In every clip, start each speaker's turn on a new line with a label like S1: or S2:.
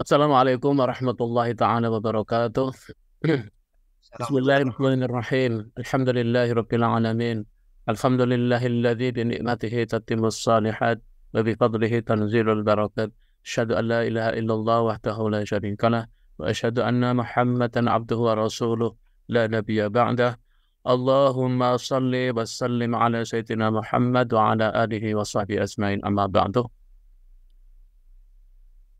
S1: السلام عليكم ورحمة الله تعالى وبركاته بسم الله الرحمن الرحيم الحمد لله رب العالمين الحمد لله الذي بنعمته تتم الصالحات وبفضله تنزيل البركات أشهد أن لا إله إلا الله وحده لا شريك له وأشهد أن محمدا عبده ورسوله لا نبي بعده اللهم صل وسلم على سيدنا محمد وعلى آله وصحبه أجمعين أما بعد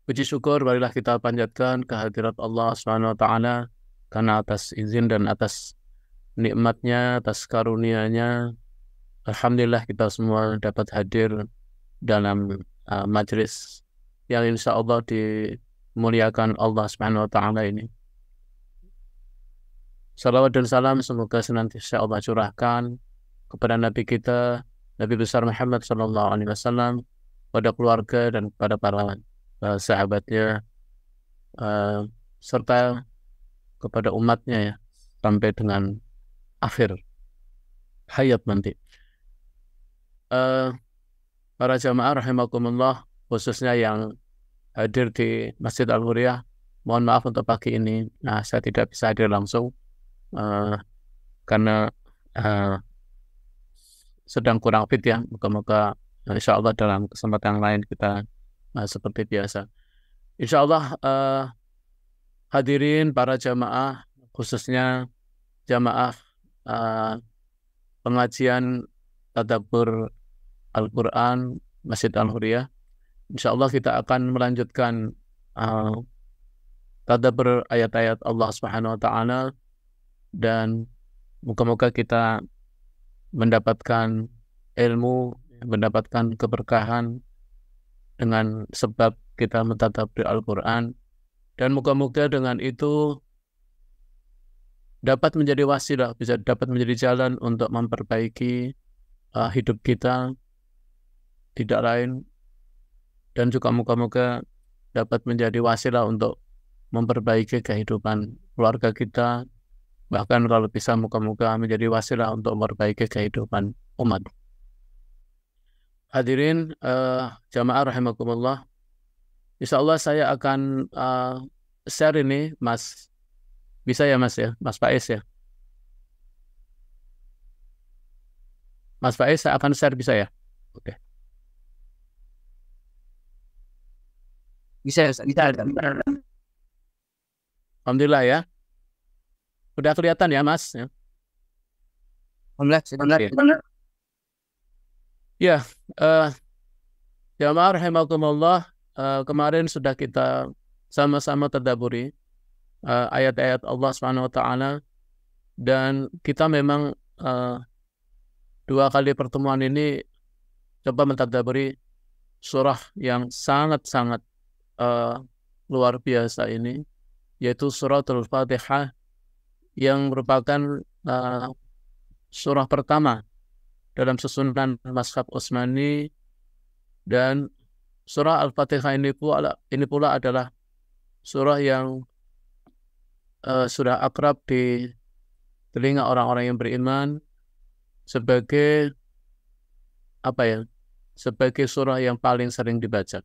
S1: Puji syukur barilah kita panjatkan kehadirat Allah Subhanahu wa taala karena atas izin dan atas nikmatnya, atas karunia-Nya alhamdulillah kita semua dapat hadir dalam uh, majelis yang insya Allah dimuliakan Allah Subhanahu wa taala ini. Salawat dan salam semoga senantiasa Allah curahkan kepada Nabi kita Nabi besar Muhammad Sallallahu Alaihi Wasallam pada keluarga dan pada para uh, sahabatnya uh, serta kepada umatnya ya sampai dengan akhir hayat nanti. Uh, para jamaah rahimakumullah khususnya yang hadir di Masjid Al Muriah mohon maaf untuk pagi ini. Nah, saya tidak bisa hadir langsung uh, karena uh, sedang kurang fit ya. Moga-moga insya Allah dalam kesempatan yang lain kita Nah, seperti biasa. Insya Allah uh, hadirin para jamaah, khususnya jamaah uh, pengajian tadabur Al-Quran Masjid Al-Huriyah. Insya Allah kita akan melanjutkan uh, tadabur ayat-ayat Allah Subhanahu Wa Taala dan moga-moga kita mendapatkan ilmu, mendapatkan keberkahan dengan sebab kita mentadabri Al-Quran dan muka-muka dengan itu dapat menjadi wasilah bisa dapat menjadi jalan untuk memperbaiki uh, hidup kita tidak lain dan juga muka-muka dapat menjadi wasilah untuk memperbaiki kehidupan keluarga kita bahkan kalau bisa muka-muka menjadi wasilah untuk memperbaiki kehidupan umat. Hadirin uh, jamaah rahimakumullah. Insya Allah saya akan uh, share ini Mas. Bisa ya Mas ya, Mas Faiz ya. Mas Faiz saya akan share bisa ya? Oke. Okay. Bisa, bisa. Alhamdulillah ya. sudah kelihatan ya Mas ya. Alhamdulillah, alhamdulillah. Ya, eh jamaah rahimakumullah, uh, kemarin sudah kita sama-sama terdaburi eh, ayat-ayat Allah swt. dan kita memang uh, dua kali pertemuan ini coba mentadaburi surah yang sangat-sangat uh, luar biasa ini yaitu surah al Fatihah yang merupakan uh, surah pertama dalam susunan Maskab Osmani dan surah Al-Fatihah ini pula, ini pula adalah surah yang uh, sudah akrab di telinga orang-orang yang beriman sebagai apa ya sebagai surah yang paling sering dibaca.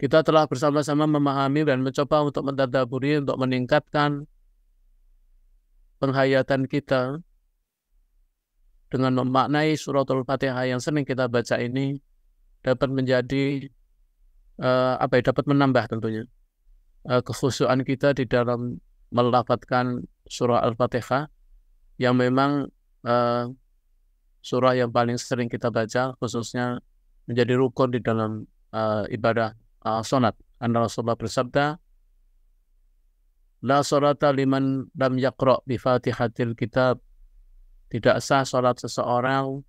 S1: Kita telah bersama-sama memahami dan mencoba untuk mendadaburi, untuk meningkatkan penghayatan kita dengan memaknai al fatihah yang sering kita baca ini dapat menjadi uh, apa ya dapat menambah tentunya uh, kekhusyuan kita di dalam melafatkan surah al-fatihah yang memang uh, surah yang paling sering kita baca khususnya menjadi rukun di dalam uh, ibadah uh, sonat anda Rasulullah bersabda la salata liman lam yaqra bi fatihatil kitab tidak sah sholat seseorang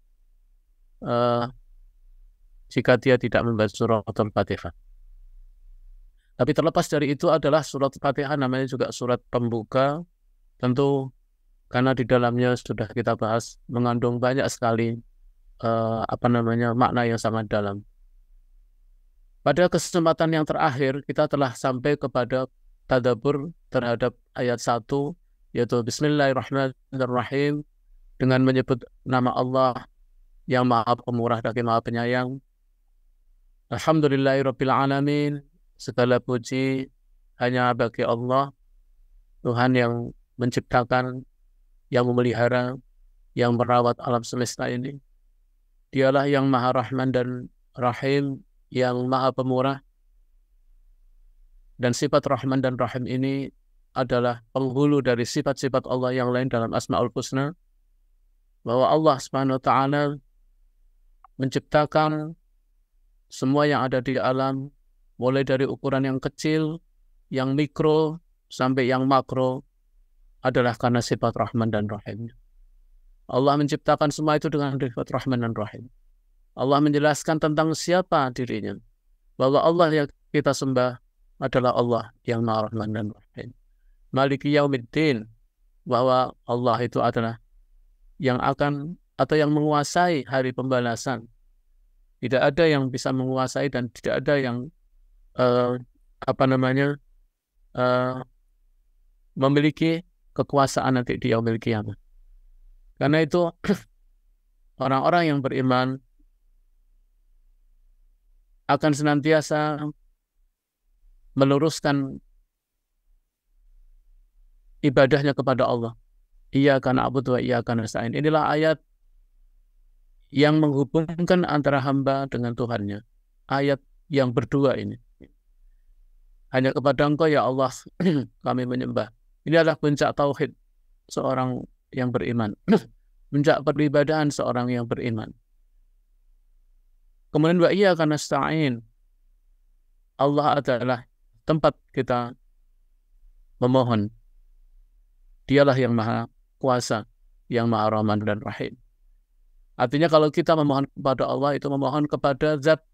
S1: uh, jika dia tidak membaca surat Al-Fatihah. Tapi terlepas dari itu adalah surat Fatihah namanya juga surat pembuka. Tentu karena di dalamnya sudah kita bahas mengandung banyak sekali uh, apa namanya makna yang sangat dalam. Pada kesempatan yang terakhir kita telah sampai kepada tadabur terhadap ayat 1 yaitu Bismillahirrahmanirrahim dengan menyebut nama Allah yang maha pemurah dan maha penyayang. Alhamdulillahirrabbilalamin. Segala puji hanya bagi Allah, Tuhan yang menciptakan, yang memelihara, yang merawat alam semesta ini. Dialah yang maha rahman dan rahim, yang maha pemurah. Dan sifat rahman dan rahim ini adalah penghulu dari sifat-sifat Allah yang lain dalam Asma'ul Husna bahwa Allah Subhanahu wa taala menciptakan semua yang ada di alam mulai dari ukuran yang kecil, yang mikro sampai yang makro adalah karena sifat rahman dan rahimnya. Allah menciptakan semua itu dengan sifat rahman dan rahim. Allah menjelaskan tentang siapa dirinya. Bahwa Allah yang kita sembah adalah Allah yang maha rahman dan rahim. Maliki yaumiddin. Bahwa Allah itu adalah yang akan atau yang menguasai hari pembalasan. Tidak ada yang bisa menguasai dan tidak ada yang uh, apa namanya uh, memiliki kekuasaan nanti di yaumil kiamat. Karena itu orang-orang yang beriman akan senantiasa meluruskan ibadahnya kepada Allah ia akan na'budu wa akan nasain. Inilah ayat yang menghubungkan antara hamba dengan Tuhannya. Ayat yang berdua ini. Hanya kepada Engkau ya Allah kami menyembah. Ini adalah puncak tauhid seorang yang beriman. puncak peribadahan seorang yang beriman. Kemudian wa iya karena stain. Allah adalah tempat kita memohon. Dialah yang maha kuasa yang maha rahman dan rahim. Artinya kalau kita memohon kepada Allah itu memohon kepada zat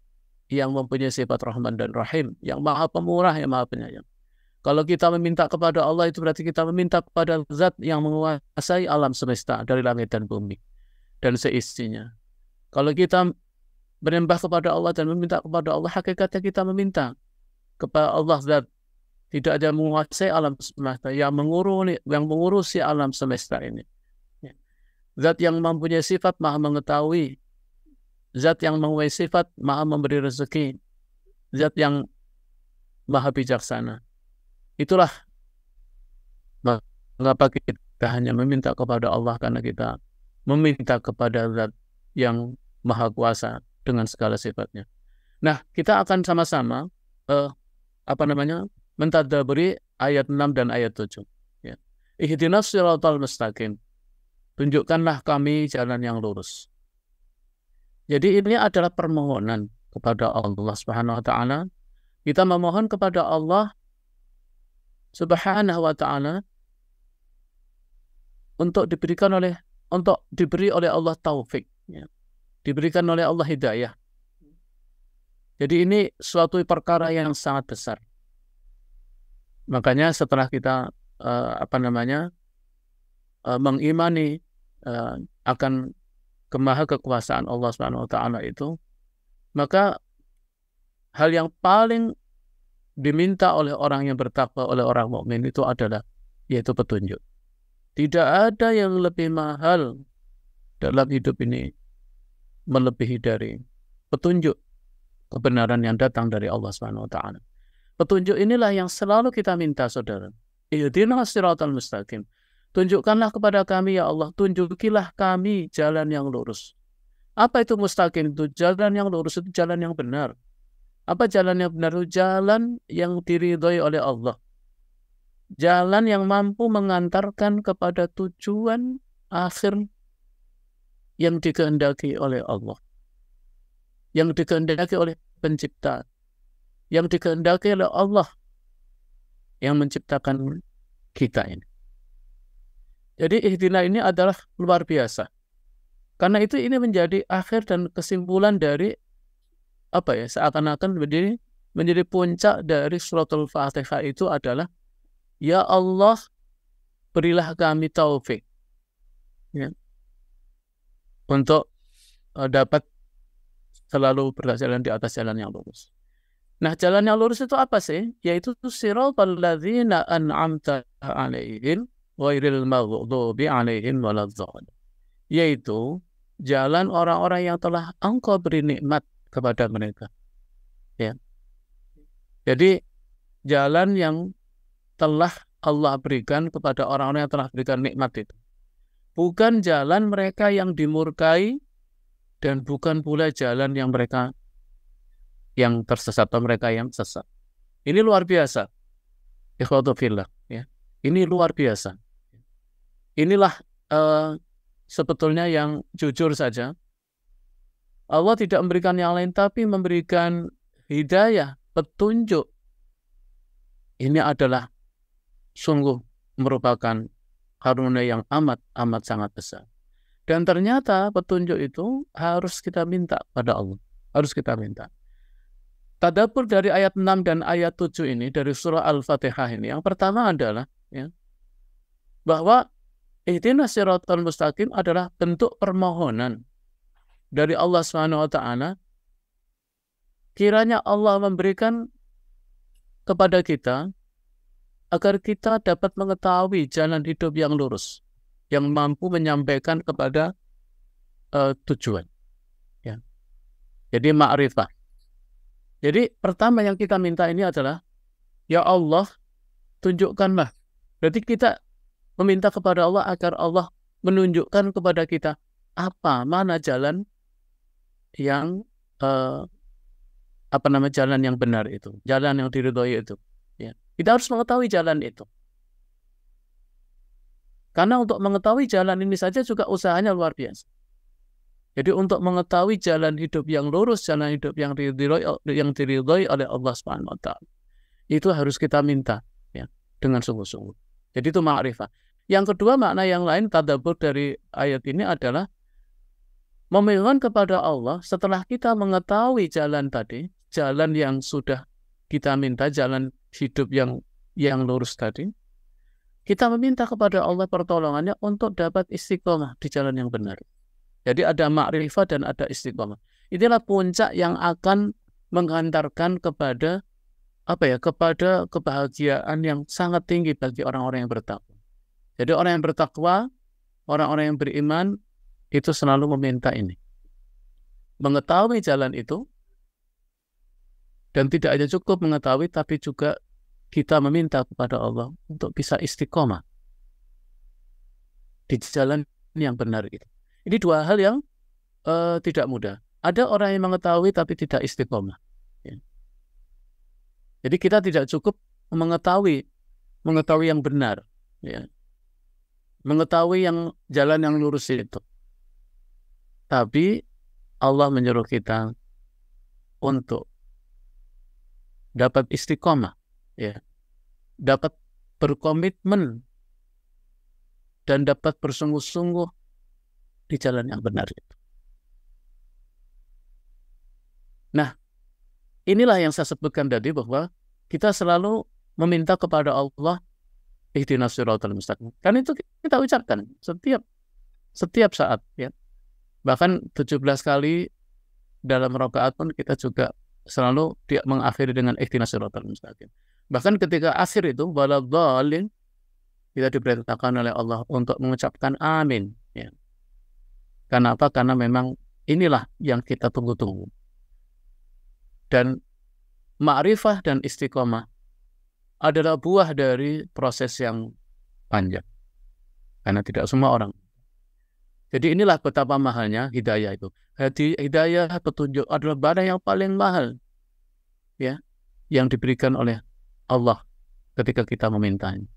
S1: yang mempunyai sifat rahman dan rahim, yang maha pemurah, yang maha penyayang. Kalau kita meminta kepada Allah itu berarti kita meminta kepada zat yang menguasai alam semesta dari langit dan bumi dan seisinya. Kalau kita berembah kepada Allah dan meminta kepada Allah, hakikatnya kita meminta kepada Allah zat tidak ada yang menguasai alam semesta yang mengurusi yang mengurusi alam semesta ini. Ya. Zat yang mempunyai sifat maha mengetahui. Zat yang mempunyai sifat maha memberi rezeki. Zat yang maha bijaksana. Itulah mengapa kita hanya meminta kepada Allah karena kita meminta kepada zat yang maha kuasa dengan segala sifatnya. Nah, kita akan sama-sama uh, apa namanya mentadaburi ayat 6 dan ayat 7. Ya. Ihdinas siratal mustaqim. Tunjukkanlah kami jalan yang lurus. Jadi ini adalah permohonan kepada Allah Subhanahu wa taala. Kita memohon kepada Allah Subhanahu wa taala untuk diberikan oleh untuk diberi oleh Allah taufik, ya. diberikan oleh Allah hidayah. Jadi ini suatu perkara yang sangat besar. Makanya setelah kita uh, apa namanya uh, mengimani uh, akan kemaha kekuasaan Allah Subhanahu wa taala itu, maka hal yang paling diminta oleh orang yang bertakwa oleh orang mukmin itu adalah yaitu petunjuk. Tidak ada yang lebih mahal dalam hidup ini melebihi dari petunjuk kebenaran yang datang dari Allah Subhanahu wa taala. Petunjuk inilah yang selalu kita minta, saudara. Ihdina siratal mustaqim. Tunjukkanlah kepada kami, ya Allah, tunjukilah kami jalan yang lurus. Apa itu mustaqim? Itu jalan yang lurus, itu jalan yang benar. Apa jalan yang benar? Itu jalan yang diridhoi oleh Allah. Jalan yang mampu mengantarkan kepada tujuan akhir yang dikehendaki oleh Allah. Yang dikehendaki oleh pencipta yang dikehendaki oleh Allah yang menciptakan kita ini. Jadi ihtina ini adalah luar biasa. Karena itu ini menjadi akhir dan kesimpulan dari apa ya seakan-akan menjadi menjadi puncak dari suratul fatihah itu adalah ya Allah berilah kami taufik ya. untuk eh, dapat selalu berjalan di atas jalan yang lurus. Nah, jalan yang lurus itu apa sih? Yaitu siratal ladzina an'amta alaihim ghairil maghdubi alaihim waladhdallin. Yaitu jalan orang-orang yang telah engkau beri nikmat kepada mereka. Ya. Jadi jalan yang telah Allah berikan kepada orang-orang yang telah berikan nikmat itu. Bukan jalan mereka yang dimurkai dan bukan pula jalan yang mereka yang tersesat atau mereka yang sesat. Ini luar biasa. Ikhwatu ya. Ini luar biasa. Inilah uh, sebetulnya yang jujur saja. Allah tidak memberikan yang lain tapi memberikan hidayah, petunjuk. Ini adalah sungguh merupakan karunia yang amat amat sangat besar. Dan ternyata petunjuk itu harus kita minta pada Allah, harus kita minta. Tadabur dari ayat 6 dan ayat 7 ini dari surah Al-Fatihah ini yang pertama adalah ya, bahwa ihdinas siratal mustaqim adalah bentuk permohonan dari Allah Subhanahu wa taala kiranya Allah memberikan kepada kita agar kita dapat mengetahui jalan hidup yang lurus yang mampu menyampaikan kepada uh, tujuan ya. Jadi ma'rifah jadi pertama yang kita minta ini adalah ya Allah tunjukkanlah. Berarti kita meminta kepada Allah agar Allah menunjukkan kepada kita apa mana jalan yang eh, apa nama jalan yang benar itu, jalan yang diridhoi itu. Ya. Kita harus mengetahui jalan itu. Karena untuk mengetahui jalan ini saja juga usahanya luar biasa. Jadi untuk mengetahui jalan hidup yang lurus, jalan hidup yang diridhoi, yang diridhoi oleh Allah Subhanahu wa taala. Itu harus kita minta ya, dengan sungguh-sungguh. Jadi itu ma'rifah. Yang kedua makna yang lain tadabbur dari ayat ini adalah memohon kepada Allah setelah kita mengetahui jalan tadi, jalan yang sudah kita minta, jalan hidup yang yang lurus tadi. Kita meminta kepada Allah pertolongannya untuk dapat istiqomah di jalan yang benar. Jadi ada makrifat dan ada istiqomah. Itulah puncak yang akan menghantarkan kepada apa ya kepada kebahagiaan yang sangat tinggi bagi orang-orang yang bertakwa. Jadi orang yang bertakwa, orang-orang yang beriman itu selalu meminta ini. Mengetahui jalan itu dan tidak hanya cukup mengetahui tapi juga kita meminta kepada Allah untuk bisa istiqomah di jalan yang benar itu. Ini dua hal yang uh, tidak mudah. Ada orang yang mengetahui tapi tidak istiqomah. Ya. Jadi kita tidak cukup mengetahui, mengetahui yang benar, ya. mengetahui yang jalan yang lurus itu. Tapi Allah menyuruh kita untuk dapat istiqomah, ya, dapat berkomitmen dan dapat bersungguh-sungguh di jalan yang benar itu. Nah, inilah yang saya sebutkan tadi bahwa kita selalu meminta kepada Allah ihdinas siratal mustaqim. Kan itu kita ucapkan setiap setiap saat ya. Bahkan 17 kali dalam rakaat pun kita juga selalu dia mengakhiri dengan ihdinas siratal mustaqim. Bahkan ketika akhir itu waladhdallin kita diperintahkan oleh Allah untuk mengucapkan amin ya. Karena apa? Karena memang inilah yang kita tunggu-tunggu. Dan ma'rifah dan istiqomah adalah buah dari proses yang panjang. Karena tidak semua orang. Jadi inilah betapa mahalnya hidayah itu. Hidayah petunjuk adalah barang yang paling mahal ya yang diberikan oleh Allah ketika kita memintanya.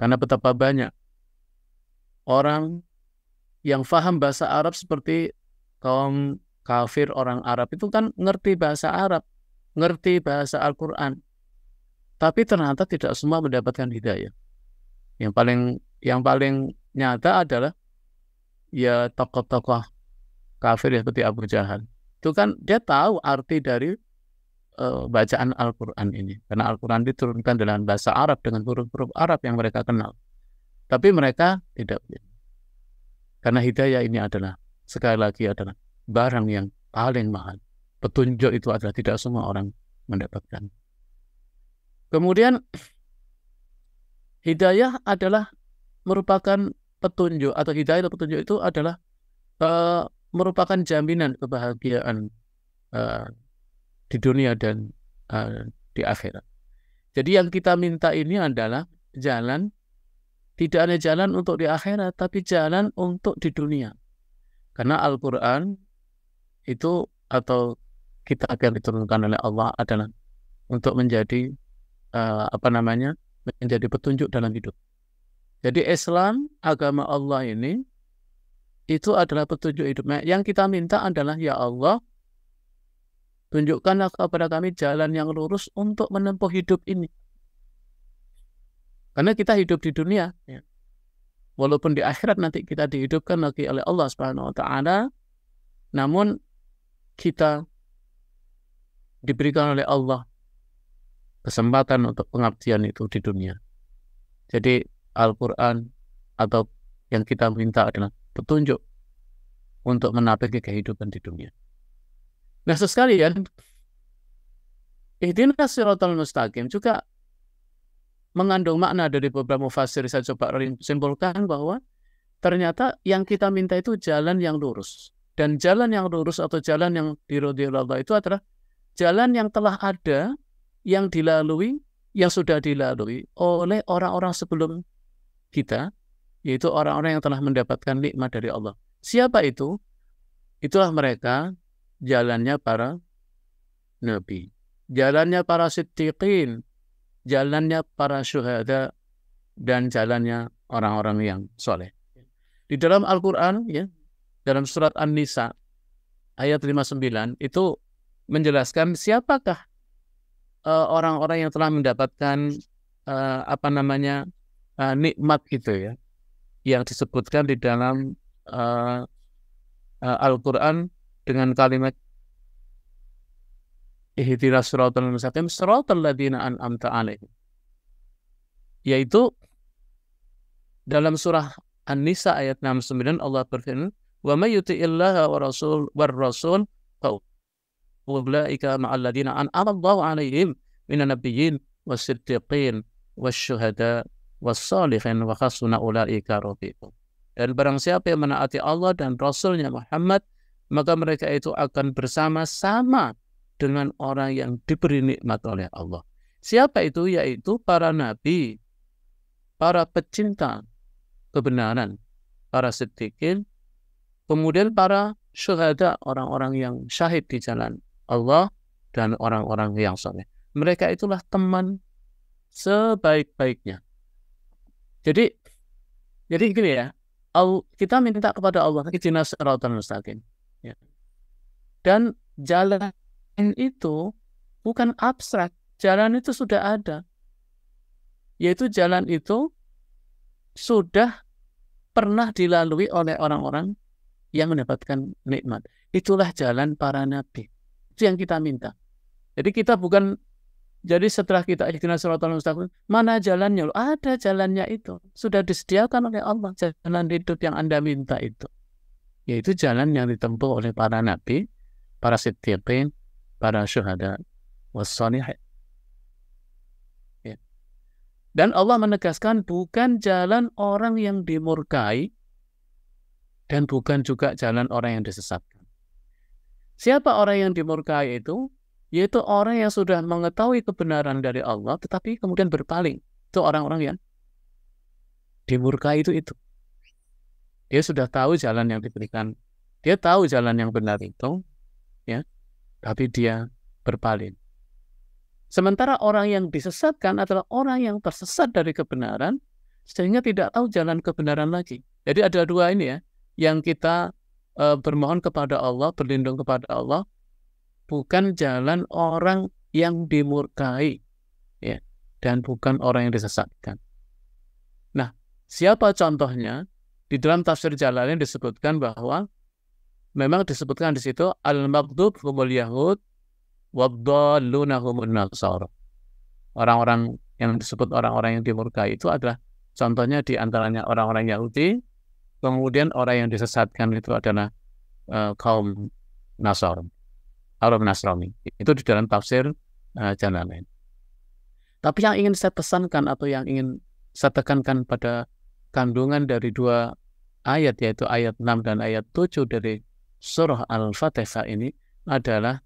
S1: Karena betapa banyak orang yang faham bahasa Arab seperti kaum kafir orang Arab itu kan ngerti bahasa Arab, ngerti bahasa Al-Quran. Tapi ternyata tidak semua mendapatkan hidayah. Yang paling yang paling nyata adalah ya tokoh-tokoh kafir ya seperti Abu Jahal. Itu kan dia tahu arti dari uh, bacaan Al-Quran ini. Karena Al-Quran diturunkan dalam bahasa Arab dengan huruf-huruf Arab yang mereka kenal. Tapi mereka tidak punya. Karena hidayah ini adalah, sekali lagi adalah barang yang paling mahal. Petunjuk itu adalah tidak semua orang mendapatkan. Kemudian hidayah adalah merupakan petunjuk atau hidayah atau petunjuk itu adalah uh, merupakan jaminan kebahagiaan uh, di dunia dan uh, di akhirat. Jadi yang kita minta ini adalah jalan tidak hanya jalan untuk di akhirat, tapi jalan untuk di dunia. Karena Al-Quran itu atau kita akan diturunkan oleh Allah adalah untuk menjadi uh, apa namanya menjadi petunjuk dalam hidup. Jadi Islam agama Allah ini itu adalah petunjuk hidup. Yang kita minta adalah ya Allah tunjukkanlah kepada kami jalan yang lurus untuk menempuh hidup ini. Karena kita hidup di dunia. Ya. Walaupun di akhirat nanti kita dihidupkan lagi oleh Allah Subhanahu wa taala, namun kita diberikan oleh Allah kesempatan untuk pengabdian itu di dunia. Jadi Al-Qur'an atau yang kita minta adalah petunjuk untuk menapaki kehidupan di dunia. Nah, sesekali ya, ihdinas siratal mustaqim juga mengandung makna dari beberapa mufasir saya coba simpulkan bahwa ternyata yang kita minta itu jalan yang lurus dan jalan yang lurus atau jalan yang diridhoi Allah itu adalah jalan yang telah ada yang dilalui yang sudah dilalui oleh orang-orang sebelum kita yaitu orang-orang yang telah mendapatkan nikmat dari Allah siapa itu itulah mereka jalannya para nabi jalannya para siddiqin jalannya para syuhada dan jalannya orang-orang yang soleh. Di dalam Al-Quran, ya, dalam surat An-Nisa, ayat 59, itu menjelaskan siapakah eh, orang-orang uh, yang telah mendapatkan uh, apa namanya uh, nikmat itu ya, yang disebutkan di dalam uh, uh, Al-Quran dengan kalimat ihdinas siratal mustaqim siratal ladzina an'amta alaihim yaitu dalam surah An-Nisa ayat 69 Allah berfirman wa may yuti'illaha wa rasul war rasul fa ulaika ma'al ladzina an'ama Allahu alaihim minan nabiyyin wasiddiqin wasyuhada wassalihin wa hasuna ulaika rafiqum dan barang siapa yang menaati Allah dan Rasulnya Muhammad maka mereka itu akan bersama-sama dengan orang yang diberi nikmat oleh Allah. Siapa itu? Yaitu para nabi, para pecinta kebenaran, para sedikit, kemudian para syuhada, orang-orang yang syahid di jalan Allah, dan orang-orang yang soleh. Mereka itulah teman sebaik-baiknya. Jadi, jadi gini ya, kita minta kepada Allah, izinlah serautan mustaqim. Ya. Dan jalan itu bukan abstrak. Jalan itu sudah ada. Yaitu jalan itu sudah pernah dilalui oleh orang-orang yang mendapatkan nikmat. Itulah jalan para nabi. Itu yang kita minta. Jadi kita bukan jadi setelah kita ikhtinas suratul mustaqim, mana jalannya? Loh, ada jalannya itu. Sudah disediakan oleh Allah jalan hidup yang Anda minta itu. Yaitu jalan yang ditempuh oleh para nabi, para siddiqin, para syuhada wassalih. Ya. Dan Allah menegaskan bukan jalan orang yang dimurkai dan bukan juga jalan orang yang disesatkan. Siapa orang yang dimurkai itu? Yaitu orang yang sudah mengetahui kebenaran dari Allah tetapi kemudian berpaling. Itu orang-orang yang dimurkai itu itu. Dia sudah tahu jalan yang diberikan. Dia tahu jalan yang benar itu, ya tapi dia berpaling. Sementara orang yang disesatkan adalah orang yang tersesat dari kebenaran sehingga tidak tahu jalan kebenaran lagi. Jadi ada dua ini ya, yang kita e, bermohon kepada Allah, berlindung kepada Allah, bukan jalan orang yang dimurkai, ya, dan bukan orang yang disesatkan. Nah, siapa contohnya? Di dalam tafsir Jalalain disebutkan bahwa memang disebutkan di situ al-maghdub humul yahud wadhalluna humun nasar. Orang-orang yang disebut orang-orang yang dimurkai itu adalah contohnya di antaranya orang-orang Yahudi, kemudian orang yang disesatkan itu adalah uh, kaum Nasar, kaum Nasrani. Itu di dalam tafsir uh, eh, lain Tapi yang ingin saya pesankan atau yang ingin saya tekankan pada kandungan dari dua ayat yaitu ayat 6 dan ayat 7 dari surah Al-Fatihah ini adalah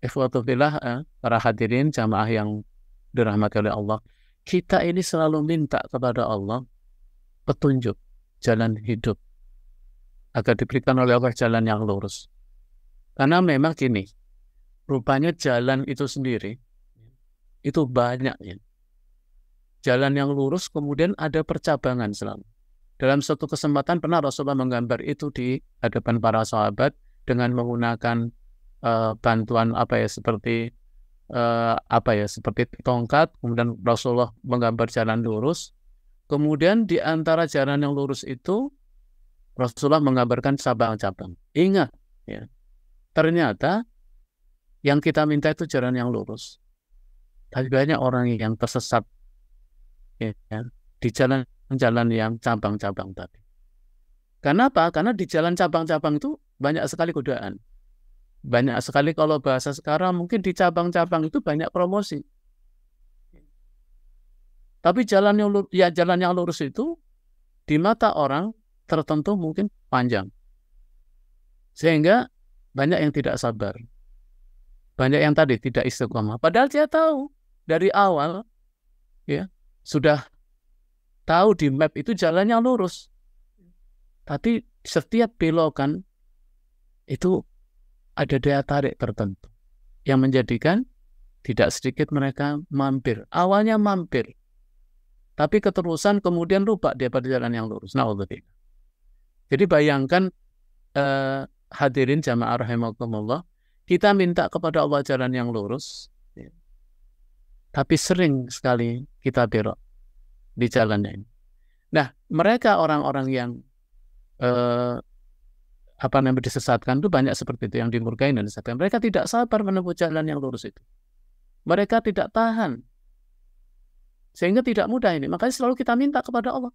S1: ikhwatufillah eh, para hadirin jamaah yang dirahmati oleh Allah. Kita ini selalu minta kepada Allah petunjuk jalan hidup agar diberikan oleh Allah jalan yang lurus. Karena memang gini, rupanya jalan itu sendiri itu banyak Jalan yang lurus kemudian ada percabangan selalu. Dalam suatu kesempatan pernah Rasulullah menggambar itu di hadapan para sahabat dengan menggunakan uh, bantuan apa ya seperti uh, apa ya seperti tongkat. Kemudian Rasulullah menggambar jalan lurus. Kemudian di antara jalan yang lurus itu Rasulullah menggambarkan cabang-cabang. Ingat, ya. ternyata yang kita minta itu jalan yang lurus. Tapi banyak orang yang tersesat ya, di jalan jalan yang cabang-cabang tadi. Karena apa? Karena di jalan cabang-cabang itu banyak sekali godaan. Banyak sekali kalau bahasa sekarang mungkin di cabang-cabang itu banyak promosi. Tapi jalan yang lurus, ya jalan yang lurus itu di mata orang tertentu mungkin panjang. Sehingga banyak yang tidak sabar. Banyak yang tadi tidak istiqomah. Padahal dia tahu dari awal ya sudah tahu di map itu jalannya lurus. Tapi setiap belokan itu ada daya tarik tertentu yang menjadikan tidak sedikit mereka mampir. Awalnya mampir, tapi keterusan kemudian lupa dia pada jalan yang lurus. Nah, jadi bayangkan eh, hadirin jamaah rahimahumullah, kita minta kepada Allah jalan yang lurus, tapi sering sekali kita belok di jalannya ini. Nah, mereka orang-orang yang eh, apa namanya disesatkan itu banyak seperti itu yang dimurkai dan disesatkan. Mereka tidak sabar menempuh jalan yang lurus itu. Mereka tidak tahan. Sehingga tidak mudah ini. Makanya selalu kita minta kepada Allah.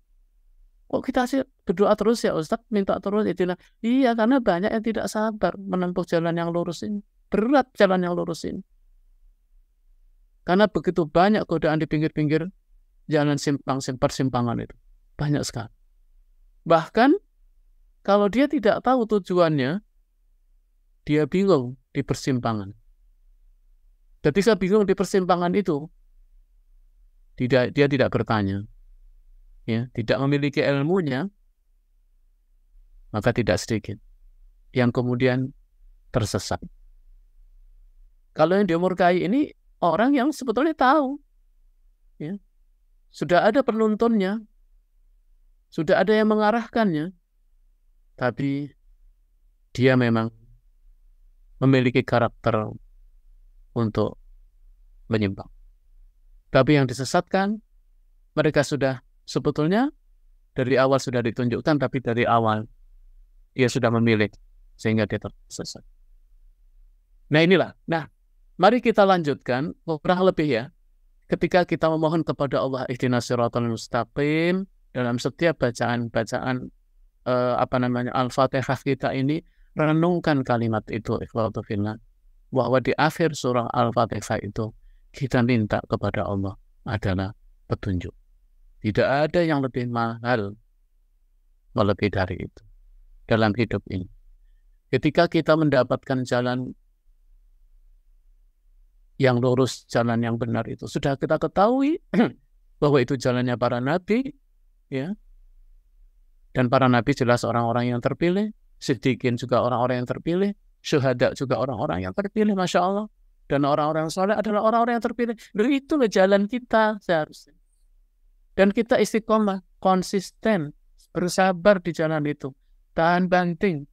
S1: Kok kita sih berdoa terus ya Ustaz, minta terus ya, itulah. Iya, karena banyak yang tidak sabar menempuh jalan yang lurus ini. Berat jalan yang lurus ini. Karena begitu banyak godaan di pinggir-pinggir jangan simpang simpang simpangan itu banyak sekali bahkan kalau dia tidak tahu tujuannya dia bingung di persimpangan ketika bingung di persimpangan itu tidak dia tidak bertanya ya tidak memiliki ilmunya maka tidak sedikit yang kemudian tersesat kalau yang dimurkai ini orang yang sebetulnya tahu ya sudah ada penuntunnya. Sudah ada yang mengarahkannya. Tapi dia memang memiliki karakter untuk menyimpang. Tapi yang disesatkan, mereka sudah sebetulnya dari awal sudah ditunjukkan, tapi dari awal ia sudah memilih sehingga dia tersesat. Nah inilah. Nah, mari kita lanjutkan kurang lebih ya ketika kita memohon kepada Allah ihdinas siratal mustaqim dalam setiap bacaan-bacaan uh, eh, apa namanya Al-Fatihah kita ini renungkan kalimat itu ikhwatu fillah bahwa di akhir surah Al-Fatihah itu kita minta kepada Allah adalah petunjuk. Tidak ada yang lebih mahal melebihi dari itu dalam hidup ini. Ketika kita mendapatkan jalan yang lurus, jalan yang benar itu. Sudah kita ketahui bahwa itu jalannya para nabi, ya. Dan para nabi jelas orang-orang yang terpilih, sedikit juga orang-orang yang terpilih, syuhada juga orang-orang yang terpilih, masya Allah. Dan orang-orang yang soleh adalah orang-orang yang terpilih. Dan itulah jalan kita seharusnya. Dan kita istiqomah, konsisten, bersabar di jalan itu. Tahan banting,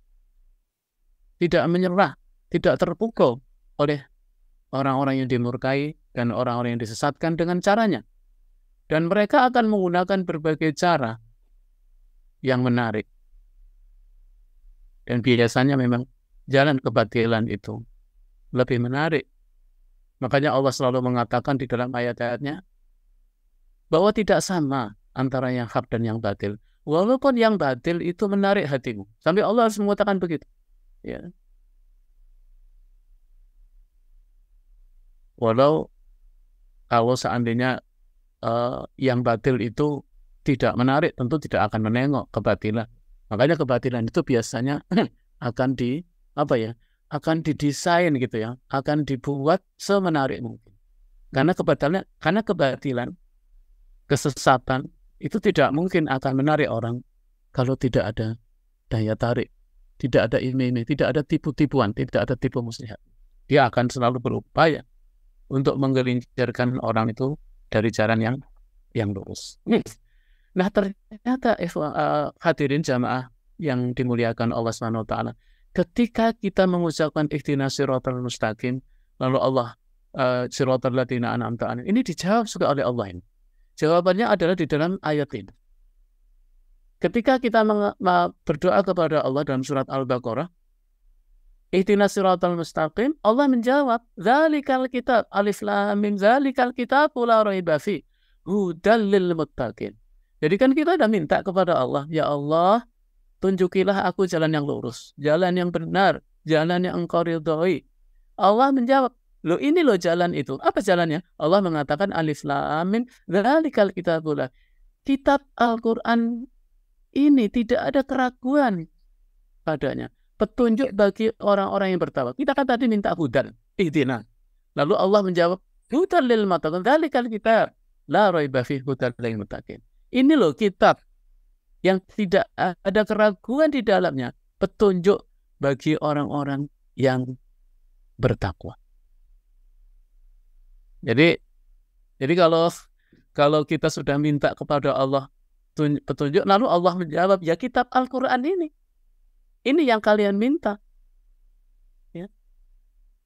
S1: tidak menyerah, tidak terpukul oleh orang-orang yang dimurkai dan orang-orang yang disesatkan dengan caranya. Dan mereka akan menggunakan berbagai cara yang menarik. Dan biasanya memang jalan kebatilan itu lebih menarik. Makanya Allah selalu mengatakan di dalam ayat-ayatnya bahwa tidak sama antara yang hak dan yang batil. Walaupun yang batil itu menarik hatimu. Sampai Allah harus mengatakan begitu. Ya. Walau kalau seandainya uh, yang batil itu tidak menarik, tentu tidak akan menengok kebatilan. Makanya kebatilan itu biasanya akan di apa ya? akan didesain gitu ya, akan dibuat semenarik mungkin. Karena kebatilan, karena kebatilan, kesesatan itu tidak mungkin akan menarik orang kalau tidak ada daya tarik, tidak ada ini-ini, tidak ada tipu-tipuan, tidak ada tipu muslihat. Dia akan selalu berupaya untuk menggelincirkan orang itu dari jalan yang yang lurus. Nah ternyata uh, hadirin jamaah yang dimuliakan Allah Subhanahu Wa Taala, ketika kita mengucapkan ikhtinas siratal mustaqim, lalu Allah uh, eh, ladina an'amta Ini dijawab juga oleh Allah ini. Jawabannya adalah di dalam ayat ini. Ketika kita berdoa kepada Allah dalam surat Al-Baqarah, Ihdinas siratal mustaqim. Allah menjawab, "Dzalikal kitab alif lam mim dzalikal kitab la raiba fi hudal lil muttaqin." Jadi kan kita sudah minta kepada Allah, "Ya Allah, tunjukilah aku jalan yang lurus, jalan yang benar, jalan yang engkau ridhoi." Allah menjawab, "Lo ini lo jalan itu. Apa jalannya?" Allah mengatakan, "Alif lam mim kitab pula Kitab Al-Qur'an ini tidak ada keraguan padanya petunjuk ya. bagi orang-orang yang bertawakal. Kita kan tadi minta hudan, ihdina. Lalu Allah menjawab, hudan lil muttaqin. kali kita la raiba hudan lil matakin. Ini loh kitab yang tidak ada keraguan di dalamnya, petunjuk bagi orang-orang yang bertakwa. Jadi jadi kalau kalau kita sudah minta kepada Allah petunjuk lalu Allah menjawab ya kitab Al-Qur'an ini ini yang kalian minta. Ya.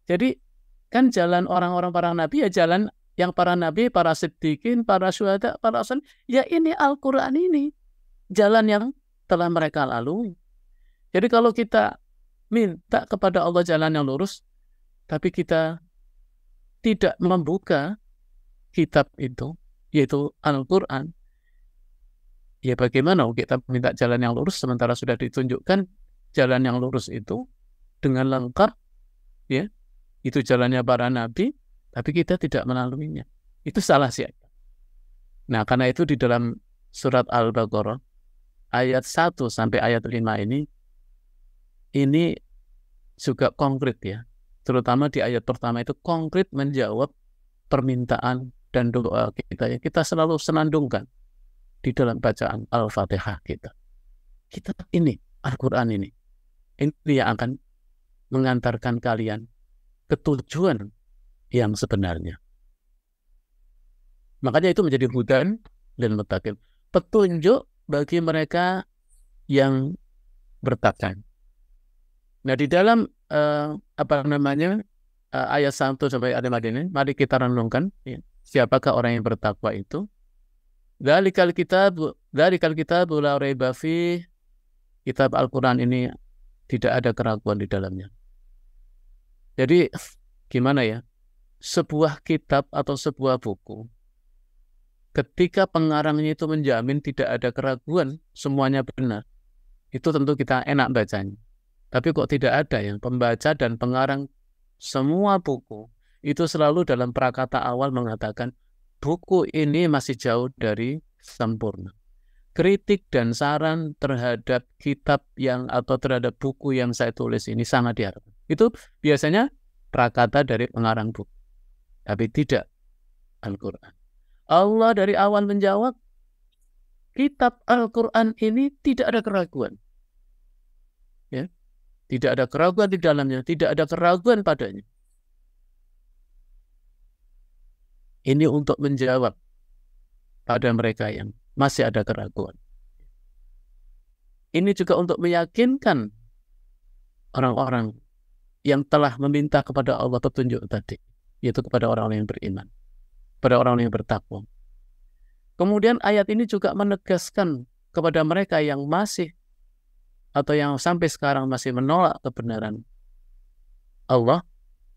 S1: Jadi kan jalan orang-orang para nabi ya jalan yang para nabi, para siddiqin, para syuhada, para rasul, ya ini Al-Quran ini. Jalan yang telah mereka lalui. Jadi kalau kita minta kepada Allah jalan yang lurus, tapi kita tidak membuka kitab itu, yaitu Al-Quran, ya bagaimana kita minta jalan yang lurus sementara sudah ditunjukkan jalan yang lurus itu dengan lengkap ya itu jalannya para nabi tapi kita tidak melaluinya itu salah siapa nah karena itu di dalam surat al-baqarah ayat 1 sampai ayat 5 ini ini juga konkret ya terutama di ayat pertama itu konkret menjawab permintaan dan doa kita ya kita selalu senandungkan di dalam bacaan al-fatihah kita Kita ini Al-Quran ini ini yang akan mengantarkan kalian ke tujuan yang sebenarnya. Makanya itu menjadi hudan dan mutakin. Petunjuk bagi mereka yang bertakan. Nah di dalam uh, apa namanya uh, ayat 1 sampai ada madinah, ini, mari kita renungkan ya. siapakah orang yang bertakwa itu. Dari kal kita, dari kal kita kitab, kitab Al-Quran ini tidak ada keraguan di dalamnya. Jadi gimana ya? Sebuah kitab atau sebuah buku ketika pengarangnya itu menjamin tidak ada keraguan semuanya benar, itu tentu kita enak bacanya. Tapi kok tidak ada yang pembaca dan pengarang semua buku itu selalu dalam prakata awal mengatakan buku ini masih jauh dari sempurna kritik dan saran terhadap kitab yang atau terhadap buku yang saya tulis ini sangat diharapkan. Itu biasanya prakata dari pengarang buku. Tapi tidak Al-Quran. Allah dari awal menjawab, kitab Al-Quran ini tidak ada keraguan. Ya. Tidak ada keraguan di dalamnya, tidak ada keraguan padanya. Ini untuk menjawab pada mereka yang masih ada keraguan. Ini juga untuk meyakinkan orang-orang yang telah meminta kepada Allah petunjuk tadi, yaitu kepada orang-orang yang beriman, kepada orang-orang yang bertakwa. Kemudian ayat ini juga menegaskan kepada mereka yang masih atau yang sampai sekarang masih menolak kebenaran Allah,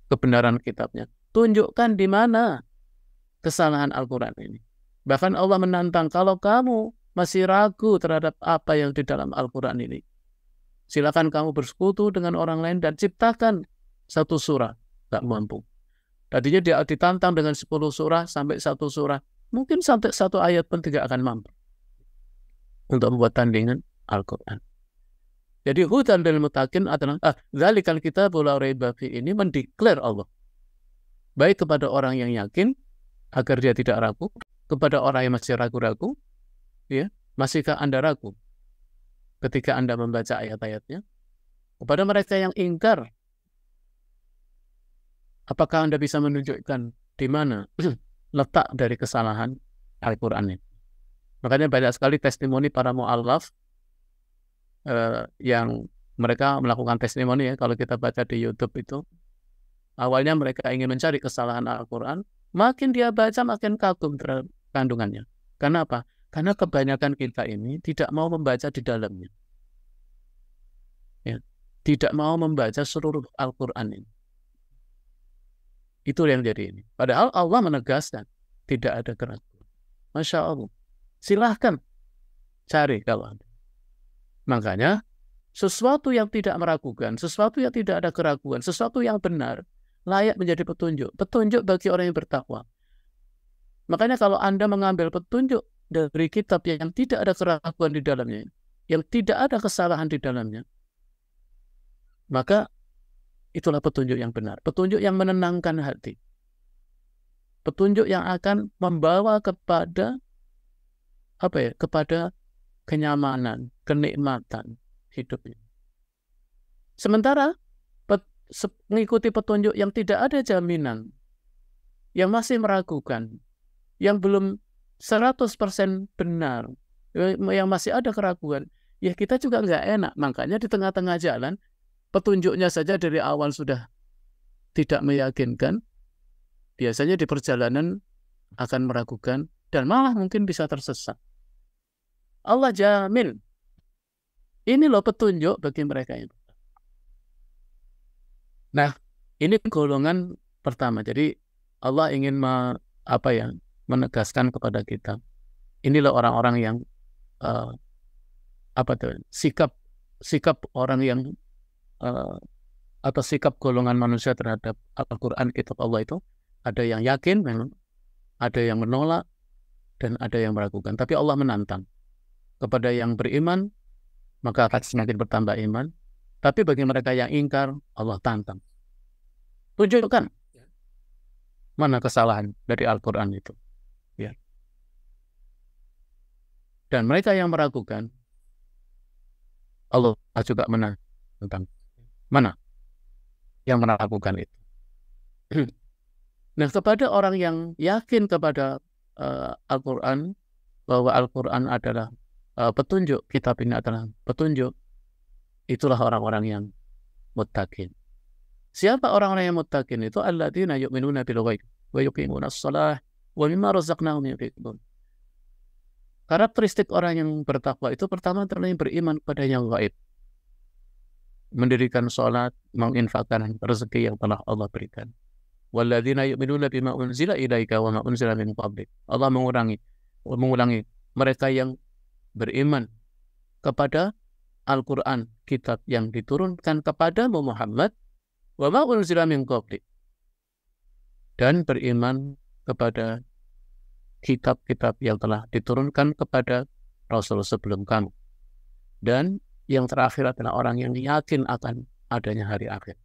S1: kebenaran kitabnya. Tunjukkan di mana kesalahan Al-Quran ini. Bahkan Allah menantang, kalau kamu masih ragu terhadap apa yang di dalam Al-Quran ini, silakan kamu bersekutu dengan orang lain dan ciptakan satu surah. Tak mampu. Tadinya dia ditantang dengan sepuluh surah sampai satu surah. Mungkin sampai satu ayat pun tidak akan mampu untuk membuat tandingan Al-Quran. Jadi hutan dan mutakin adalah ah, zalikal kita bola rebafi ini mendeklar Allah baik kepada orang yang yakin agar dia tidak ragu kepada orang yang masih ragu-ragu, ya, masihkah Anda ragu ketika Anda membaca ayat-ayatnya? Kepada mereka yang ingkar, apakah Anda bisa menunjukkan di mana letak dari kesalahan Al-Quran ini? Makanya banyak sekali testimoni para mu'allaf eh, yang mereka melakukan testimoni ya kalau kita baca di YouTube itu awalnya mereka ingin mencari kesalahan Al-Quran makin dia baca makin kagum terhadap kandungannya. Karena apa? Karena kebanyakan kita ini tidak mau membaca di dalamnya. Ya. Tidak mau membaca seluruh Al-Quran ini. Itu yang jadi ini. Padahal Allah menegaskan tidak ada keraguan. Masya Allah. Silahkan cari kalau ada. Makanya sesuatu yang tidak meragukan, sesuatu yang tidak ada keraguan, sesuatu yang benar, layak menjadi petunjuk. Petunjuk bagi orang yang bertakwa. Makanya kalau Anda mengambil petunjuk dari kitab yang tidak ada keraguan di dalamnya, yang tidak ada kesalahan di dalamnya, maka itulah petunjuk yang benar. Petunjuk yang menenangkan hati. Petunjuk yang akan membawa kepada apa ya? Kepada kenyamanan, kenikmatan hidupnya. Sementara pet, mengikuti petunjuk yang tidak ada jaminan, yang masih meragukan, yang belum 100% benar, eh, yang masih ada keraguan, ya kita juga nggak enak. Makanya di tengah-tengah jalan, petunjuknya saja dari awal sudah tidak meyakinkan, biasanya di perjalanan akan meragukan dan malah mungkin bisa tersesat. Allah jamin. Ini loh petunjuk bagi mereka itu. Nah, ini golongan pertama. Jadi Allah ingin me, apa ya menegaskan kepada kita inilah orang-orang yang uh, apa tuh sikap sikap orang yang uh, atau sikap golongan manusia terhadap Al-Quran kitab Allah itu ada yang yakin ada yang menolak dan ada yang meragukan tapi Allah menantang kepada yang beriman maka akan semakin bertambah iman tapi bagi mereka yang ingkar Allah tantang tunjukkan ya. mana kesalahan dari Al-Quran itu Dan mereka yang meragukan, Allah juga menang tentang mana yang meragukan itu. Nah, kepada orang yang yakin kepada uh, Al-Quran, bahwa Al-Quran adalah uh, petunjuk, kitab ini adalah petunjuk, itulah orang-orang yang mutakin Siapa orang-orang yang mutakin itu? Allah yu'minuna bil wa yuqimuna as salah wa mimma razaqnahum yunfiqun. Karakteristik orang yang bertakwa itu pertama terlebih beriman kepada yang gaib. Mendirikan sholat, menginfakkan rezeki yang telah Allah berikan. Walladzina yu'minuna bima unzila ilaika wa ma unzila min qablik. Allah mengurangi mengulangi mereka yang beriman kepada Al-Qur'an, kitab yang diturunkan kepada Muhammad wa ma unzila min qablik. Dan beriman kepada kitab-kitab yang telah diturunkan kepada Rasul sebelum kamu. Dan yang terakhir adalah orang yang yakin akan adanya hari akhir.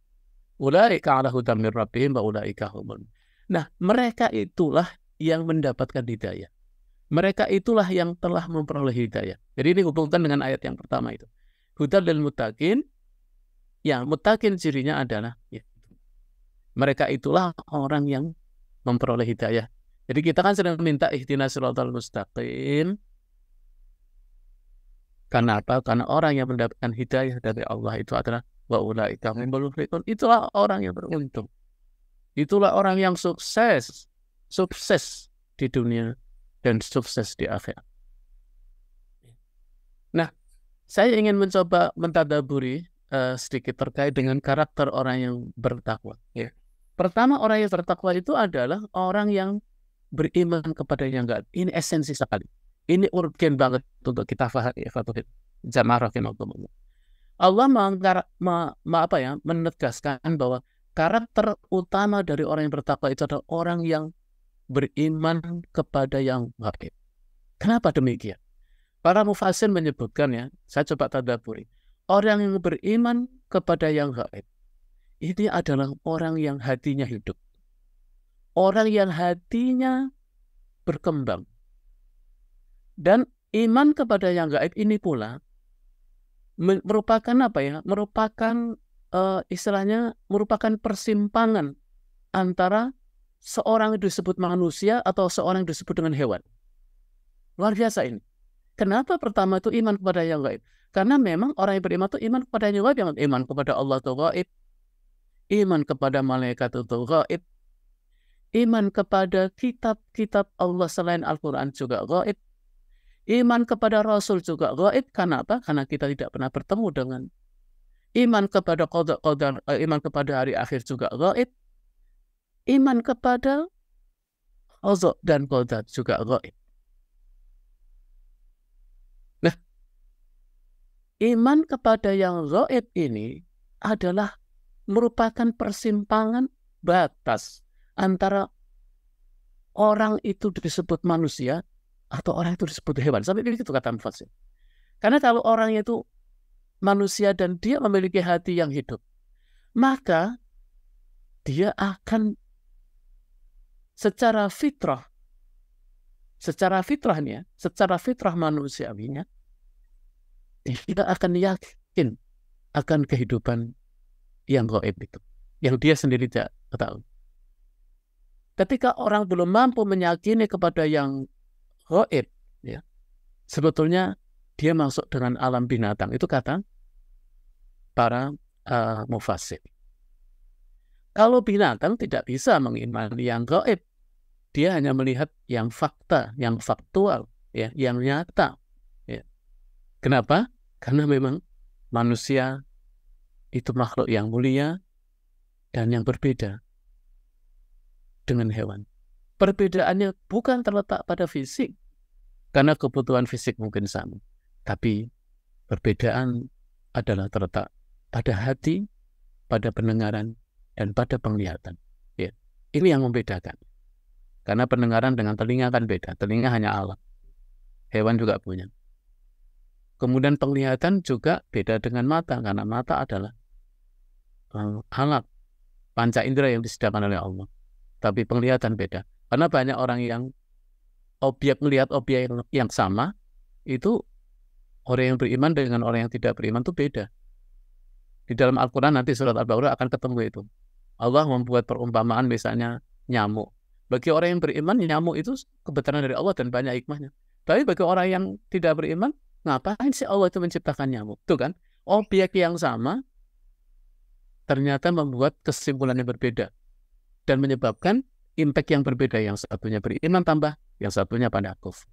S1: Ulaika ala hudamir rabbihim wa ulaika humun. Nah, mereka itulah yang mendapatkan hidayah. Mereka itulah yang telah memperoleh hidayah. Jadi ini hubungkan dengan ayat yang pertama itu. Hudan dan mutakin, ya mutakin cirinya adalah ya, mereka itulah orang yang memperoleh hidayah jadi kita kan sering minta ihtinas siratal mustaqim. Karena apa? Karena orang yang mendapatkan hidayah dari Allah itu adalah wa ulaika Itulah orang yang beruntung. Itulah orang yang sukses. Sukses di dunia dan sukses di akhirat. Nah, saya ingin mencoba mentadaburi uh, sedikit terkait dengan karakter orang yang bertakwa. Yeah. Pertama, orang yang bertakwa itu adalah orang yang beriman kepada yang gaib. Ini esensi sekali. Ini urgen banget untuk kita fahami ya, Fatuhin. Jamaah rahimahumullah. Allah mengangkar, ma, ma apa ya, menegaskan bahwa karakter utama dari orang yang bertakwa itu adalah orang yang beriman kepada yang gaib. Kenapa demikian? Para mufasir menyebutkan ya, saya coba tadaburi. Orang yang beriman kepada yang gaib, ini adalah orang yang hatinya hidup orang yang hatinya berkembang. Dan iman kepada yang gaib ini pula merupakan apa ya? Merupakan uh, istilahnya merupakan persimpangan antara seorang yang disebut manusia atau seorang yang disebut dengan hewan. Luar biasa ini. Kenapa pertama itu iman kepada yang gaib? Karena memang orang yang beriman itu iman kepada yang gaib, yang iman kepada Allah itu gaib, iman kepada malaikat itu gaib, iman kepada kitab-kitab Allah selain Al-Quran juga gaib. Iman kepada Rasul juga gaib. Karena apa? Karena kita tidak pernah bertemu dengan. Iman kepada qadar, qadar, eh, iman kepada hari akhir juga gaib. Iman kepada Ozok dan Qadar juga gaib. Nah, iman kepada yang gaib ini adalah merupakan persimpangan batas antara orang itu disebut manusia atau orang itu disebut hewan. Sampai begitu kata Mufasir. Ya. Karena kalau orang itu manusia dan dia memiliki hati yang hidup, maka dia akan secara fitrah, secara fitrahnya, secara fitrah manusiawinya, tidak akan yakin akan kehidupan yang goib itu, yang dia sendiri tidak ketahui ketika orang belum mampu meyakini kepada yang goib, ya, sebetulnya dia masuk dengan alam binatang. Itu kata para uh, mufasir. Kalau binatang tidak bisa mengimani yang goib, dia hanya melihat yang fakta, yang faktual, ya, yang nyata. Ya. Kenapa? Karena memang manusia itu makhluk yang mulia dan yang berbeda dengan hewan. Perbedaannya bukan terletak pada fisik, karena kebutuhan fisik mungkin sama. Tapi perbedaan adalah terletak pada hati, pada pendengaran, dan pada penglihatan. Ya. Ini yang membedakan. Karena pendengaran dengan telinga kan beda. Telinga hanya alam. Hewan juga punya. Kemudian penglihatan juga beda dengan mata. Karena mata adalah eh, alat. Panca indera yang disediakan oleh Allah tapi penglihatan beda. Karena banyak orang yang objek melihat objek yang sama itu orang yang beriman dengan orang yang tidak beriman itu beda. Di dalam Al-Quran nanti surat Al-Baqarah akan ketemu itu. Allah membuat perumpamaan misalnya nyamuk. Bagi orang yang beriman, nyamuk itu kebetulan dari Allah dan banyak hikmahnya. Tapi bagi orang yang tidak beriman, ngapain sih Allah itu menciptakan nyamuk? Tuh kan, objek yang sama ternyata membuat kesimpulannya berbeda dan menyebabkan impact yang berbeda. Yang satunya beriman tambah, yang satunya pada kufur.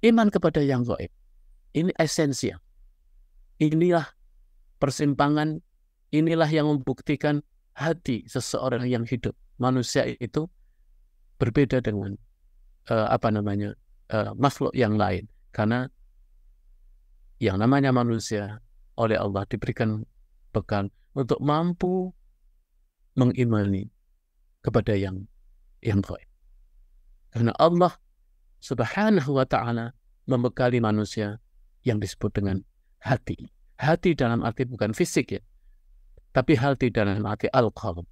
S1: Iman kepada yang goib. Ini esensial. Inilah persimpangan, inilah yang membuktikan hati seseorang yang hidup. Manusia itu berbeda dengan uh, apa namanya uh, makhluk yang lain. Karena yang namanya manusia oleh Allah diberikan bekal untuk mampu mengimani kepada yang yang gaib. Karena Allah subhanahu wa ta'ala membekali manusia yang disebut dengan hati. Hati dalam arti bukan fisik ya, tapi hati dalam arti al-qalb.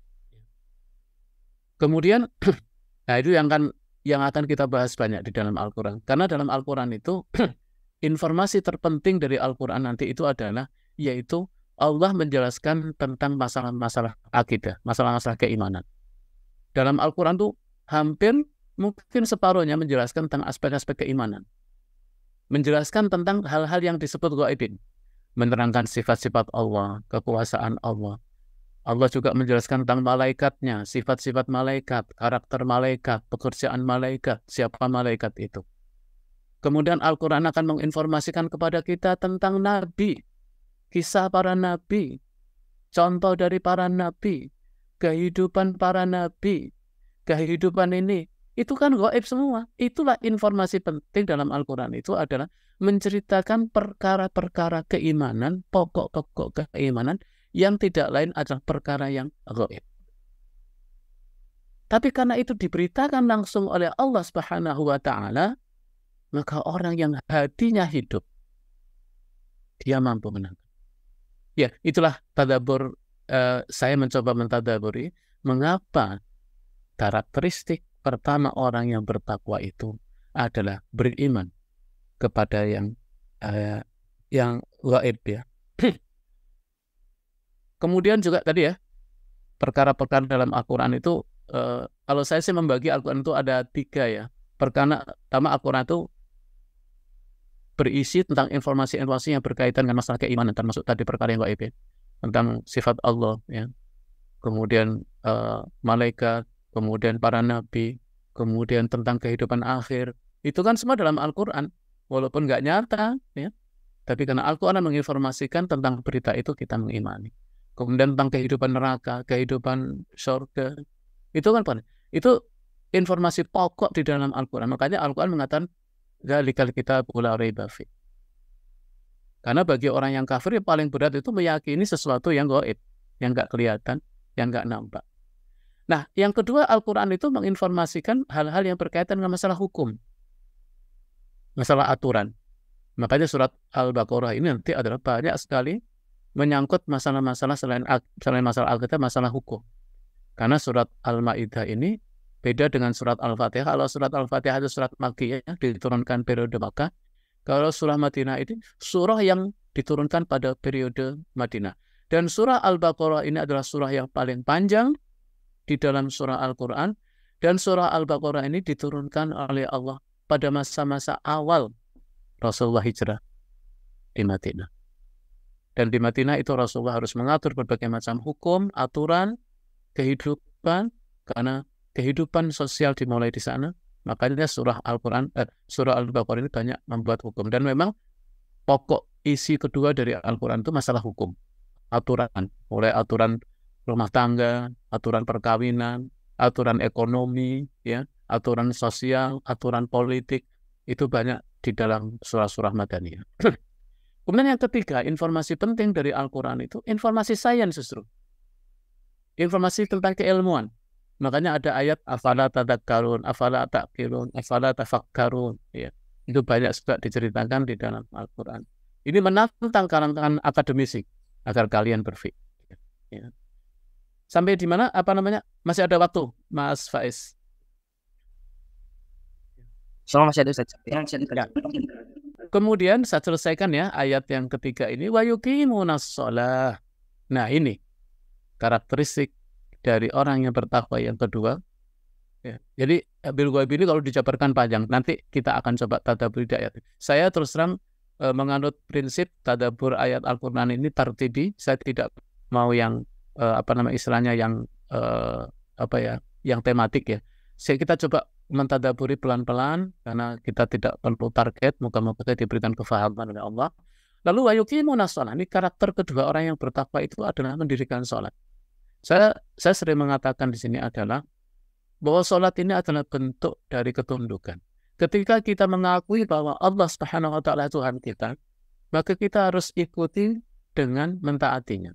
S1: Kemudian, nah itu yang akan yang akan kita bahas banyak di dalam Al-Quran. Karena dalam Al-Quran itu informasi terpenting dari Al-Quran nanti itu adalah yaitu Allah menjelaskan tentang masalah-masalah akidah, masalah-masalah keimanan. Dalam Al-Quran tuh hampir mungkin separuhnya menjelaskan tentang aspek-aspek keimanan. Menjelaskan tentang hal-hal yang disebut gaibin. Menerangkan sifat-sifat Allah, kekuasaan Allah. Allah juga menjelaskan tentang malaikatnya, sifat-sifat malaikat, karakter malaikat, pekerjaan malaikat, siapa malaikat itu. Kemudian Al-Quran akan menginformasikan kepada kita tentang nabi, kisah para nabi, contoh dari para nabi, kehidupan para nabi, kehidupan ini, itu kan goib semua. Itulah informasi penting dalam Al-Quran itu adalah menceritakan perkara-perkara keimanan, pokok-pokok keimanan yang tidak lain adalah perkara yang goib. Tapi karena itu diberitakan langsung oleh Allah Subhanahu wa taala, maka orang yang hatinya hidup dia mampu menang. Ya, itulah tadabbur Eh, saya mencoba mentadaburi mengapa karakteristik pertama orang yang bertakwa itu adalah beriman kepada yang uh, yang gaib ya. Kemudian juga tadi ya perkara-perkara dalam Al-Quran itu uh, kalau saya sih membagi Al-Quran itu ada tiga ya. Perkara pertama Al-Quran itu berisi tentang informasi-informasi yang berkaitan dengan masalah keimanan termasuk tadi perkara yang gaib. Ya tentang sifat Allah ya kemudian uh, malaikat kemudian para nabi kemudian tentang kehidupan akhir itu kan semua dalam Al-Quran walaupun nggak nyata ya tapi karena Al-Quran menginformasikan tentang berita itu kita mengimani kemudian tentang kehidupan neraka kehidupan surga itu kan itu informasi pokok di dalam Al-Quran makanya Al-Quran mengatakan Zalikal kita pula riba fi. Karena bagi orang yang kafir yang paling berat itu meyakini sesuatu yang goib, yang nggak kelihatan, yang nggak nampak. Nah, yang kedua Al-Quran itu menginformasikan hal-hal yang berkaitan dengan masalah hukum, masalah aturan. Makanya surat Al-Baqarah ini nanti adalah banyak sekali menyangkut masalah-masalah selain selain masalah Alkitab, masalah hukum. Karena surat Al-Maidah ini beda dengan surat Al-Fatihah. Kalau surat Al-Fatihah itu surat Makiyah yang diturunkan periode Makkah, kalau surah Madinah ini surah yang diturunkan pada periode Madinah. Dan surah Al-Baqarah ini adalah surah yang paling panjang di dalam surah Al-Quran. Dan surah Al-Baqarah ini diturunkan oleh Allah pada masa-masa awal Rasulullah hijrah di Madinah. Dan di Madinah itu Rasulullah harus mengatur berbagai macam hukum, aturan, kehidupan, karena kehidupan sosial dimulai di sana, Makanya surah Al-Quran, eh, surah Al-Baqarah ini banyak membuat hukum. Dan memang pokok isi kedua dari Al-Quran itu masalah hukum. Aturan, mulai aturan rumah tangga, aturan perkawinan, aturan ekonomi, ya, aturan sosial, aturan politik, itu banyak di dalam surah-surah Madaniyah. Kemudian yang ketiga, informasi penting dari Al-Quran itu informasi sains justru. Informasi tentang keilmuan. Makanya ada ayat afala tadakkarun, afala ta'qilun, afala tafakkarun. Ya. Itu banyak juga diceritakan di dalam Al-Quran. Ini menantang kalangan akademisi agar kalian berpikir. Ya. Sampai di mana? Apa namanya? Masih ada waktu, Mas Faiz. Semua masih ada Ustaz. Ya. Kemudian saya selesaikan ya ayat yang ketiga ini. Wa yuqimunas Nah ini karakteristik dari orang yang bertakwa yang kedua. Ya. Jadi eh, bil ini kalau dijabarkan panjang, nanti kita akan coba tadabur di ayat. Saya terus terang e, menganut prinsip tadabur ayat Al-Qur'an ini tertibi, saya tidak mau yang e, apa nama istilahnya yang e, apa ya, yang tematik ya. Saya kita coba mentadaburi pelan-pelan karena kita tidak perlu target, moga-moga kita diberikan kefahaman oleh Allah. Lalu wayuki sholat. Ini karakter kedua orang yang bertakwa itu adalah mendirikan sholat. Saya saya sering mengatakan di sini adalah bahwa sholat ini adalah bentuk dari ketundukan. Ketika kita mengakui bahwa Allah Subhanahu wa taala Tuhan kita, maka kita harus ikuti dengan mentaatinya.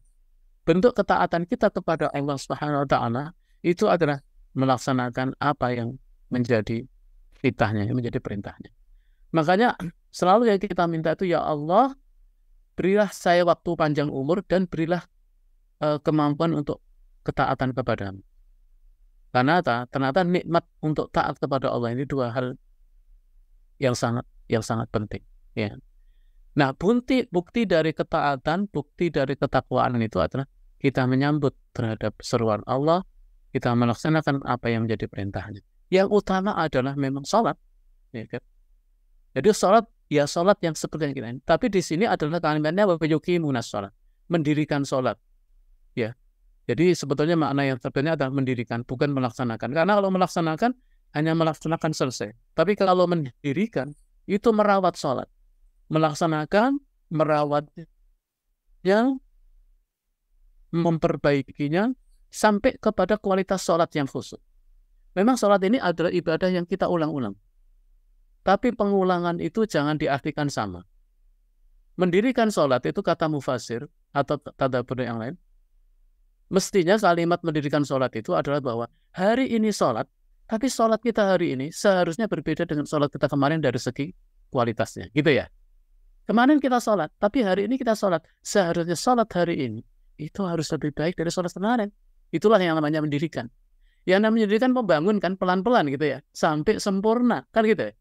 S1: Bentuk ketaatan kita kepada Allah Subhanahu wa taala itu adalah melaksanakan apa yang menjadi titahnya, yang menjadi perintahnya. Makanya selalu yang kita minta itu ya Allah, berilah saya waktu panjang umur dan berilah eh, kemampuan untuk ketaatan kepada kepadamu. Karena ternyata nikmat untuk taat kepada Allah ini dua hal yang sangat yang sangat penting. Ya. Nah, bukti bukti dari ketaatan, bukti dari ketakwaan itu adalah kita menyambut terhadap seruan Allah, kita melaksanakan apa yang menjadi perintahnya. Yang utama adalah memang sholat. Ya, kan? Jadi sholat ya sholat yang seperti yang kita ini. Tapi di sini adalah kalimatnya wa munas sholat, mendirikan sholat. Ya, jadi sebetulnya makna yang terkena adalah mendirikan, bukan melaksanakan. Karena kalau melaksanakan, hanya melaksanakan selesai. Tapi kalau mendirikan, itu merawat sholat. Melaksanakan, merawatnya, memperbaikinya, sampai kepada kualitas sholat yang khusus. Memang sholat ini adalah ibadah yang kita ulang-ulang. Tapi pengulangan itu jangan diartikan sama. Mendirikan sholat itu kata mufasir atau tanda benda yang lain mestinya kalimat mendirikan sholat itu adalah bahwa hari ini sholat, tapi sholat kita hari ini seharusnya berbeda dengan sholat kita kemarin dari segi kualitasnya, gitu ya. Kemarin kita sholat, tapi hari ini kita sholat. Seharusnya sholat hari ini itu harus lebih baik dari sholat kemarin. Itulah yang namanya mendirikan. Yang namanya mendirikan pembangun kan pelan-pelan gitu ya, sampai sempurna kan gitu ya.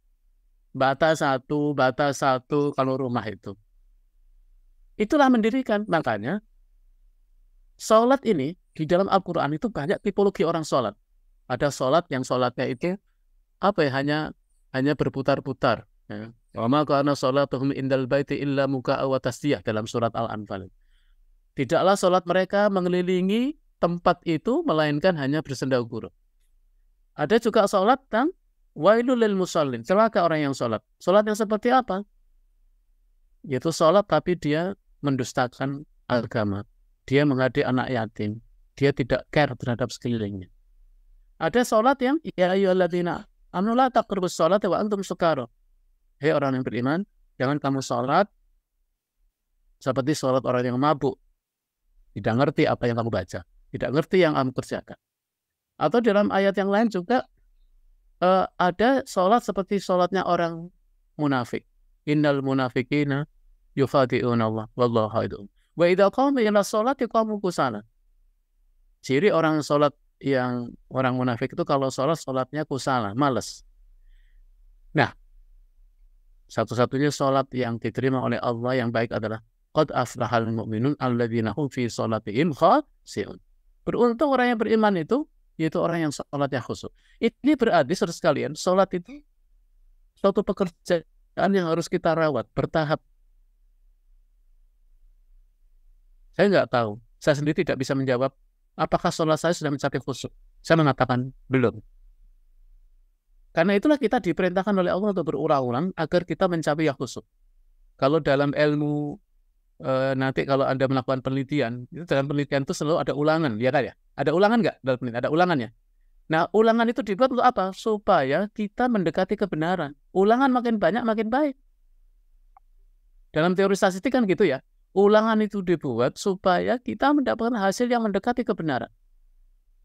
S1: Bata satu, bata satu kalau rumah itu. Itulah mendirikan. Makanya Sholat ini di dalam Al-Quran itu banyak tipologi orang sholat. Ada sholat yang sholatnya itu apa ya hanya hanya berputar-putar. Ya. Kan? Wama karena sholat indal baiti illa muka awatasdiyah dalam surat Al-Anfal. Tidaklah sholat mereka mengelilingi tempat itu melainkan hanya bersenda gurau. Ada juga sholat yang wailulil musallin. Celaka orang yang sholat. Sholat yang seperti apa? Yaitu sholat tapi dia mendustakan agama. Dia mengadik anak yatim. Dia tidak care terhadap sekelilingnya. Ada sholat yang ya ayyuhalladzina Amnulah la taqrabus sholat wa antum sukara. Hei orang yang beriman, jangan kamu sholat seperti sholat orang yang mabuk. Tidak ngerti apa yang kamu baca. Tidak ngerti yang kamu kerjakan. Atau dalam ayat yang lain juga uh, ada sholat seperti sholatnya orang munafik. Innal munafikina yufadi'una Allah. Wallahu Wa idza qama ila sholati qamu kusala. Ciri orang sholat yang orang munafik itu kalau sholat sholatnya kusala, males. Nah, satu-satunya sholat yang diterima oleh Allah yang baik adalah qad aflahal mu'minun alladzina hum fi sholatihim khashi'un. Beruntung orang yang beriman itu yaitu orang yang yang khusyuk. Ini berarti saudara sekalian, sholat itu suatu pekerjaan yang harus kita rawat bertahap Saya nggak tahu. Saya sendiri tidak bisa menjawab apakah sholat saya sudah mencapai khusyuk. Saya mengatakan belum. Karena itulah kita diperintahkan oleh Allah untuk berulang-ulang agar kita mencapai yang khusyuk. Kalau dalam ilmu e, nanti kalau Anda melakukan penelitian, itu dalam penelitian itu selalu ada ulangan, ya kan ya? Ada ulangan nggak dalam penelitian? Ada ulangannya. Nah, ulangan itu dibuat untuk apa? Supaya kita mendekati kebenaran. Ulangan makin banyak makin baik. Dalam teori statistik kan gitu ya ulangan itu dibuat supaya kita mendapatkan hasil yang mendekati kebenaran.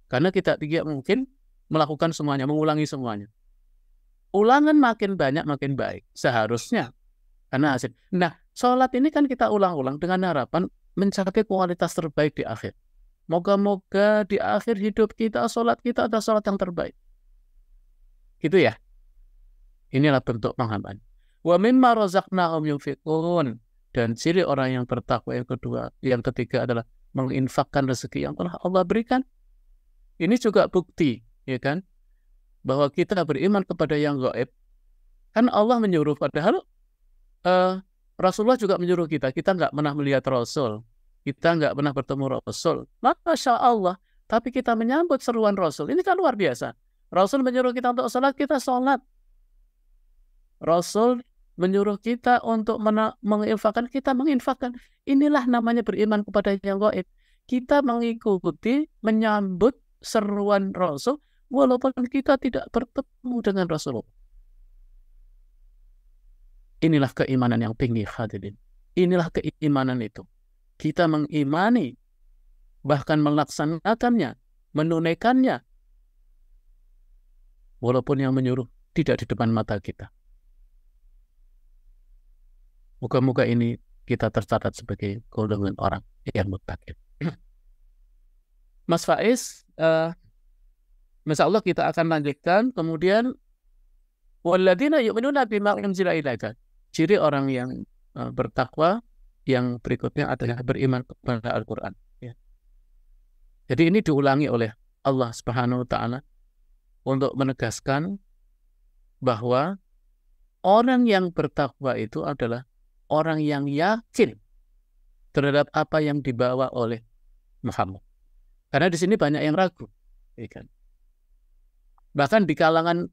S1: Karena kita tidak mungkin melakukan semuanya, mengulangi semuanya. Ulangan makin banyak makin baik seharusnya. Karena hasil. Nah, sholat ini kan kita ulang-ulang dengan harapan mencapai kualitas terbaik di akhir. Moga-moga di akhir hidup kita sholat kita ada sholat yang terbaik. Gitu ya. Inilah bentuk penghambaan. Wa mimma razaqnahum yunfiqun dan ciri orang yang bertakwa yang kedua, yang ketiga adalah menginfakkan rezeki yang telah Allah berikan. Ini juga bukti, ya kan? Bahwa kita beriman kepada yang gaib. Kan Allah menyuruh, padahal uh, Rasulullah juga menyuruh kita. Kita nggak pernah melihat Rasul. Kita nggak pernah bertemu Rasul. Masya Allah. Tapi kita menyambut seruan Rasul. Ini kan luar biasa. Rasul menyuruh kita untuk sholat, kita sholat. Rasul menyuruh kita untuk menginfakkan, kita menginfakkan. Inilah namanya beriman kepada yang gaib. Kita mengikuti, menyambut seruan Rasul, walaupun kita tidak bertemu dengan Rasul Inilah keimanan yang tinggi hadirin. Inilah keimanan itu. Kita mengimani, bahkan melaksanakannya, menunaikannya, walaupun yang menyuruh tidak di depan mata kita. Moga-moga ini kita tercatat sebagai golongan hmm. orang yang mutakin. Mas Faiz, uh, Masya Allah kita akan lanjutkan. Kemudian, Walladina yu'minuna bima unzila ilaika. Ciri orang yang uh, bertakwa, yang berikutnya adalah beriman kepada Al-Quran. Ya. Jadi ini diulangi oleh Allah Subhanahu Wa Taala untuk menegaskan bahwa orang yang bertakwa itu adalah orang yang yakin terhadap apa yang dibawa oleh Muhammad. Karena di sini banyak yang ragu. Ikan. Iya Bahkan di kalangan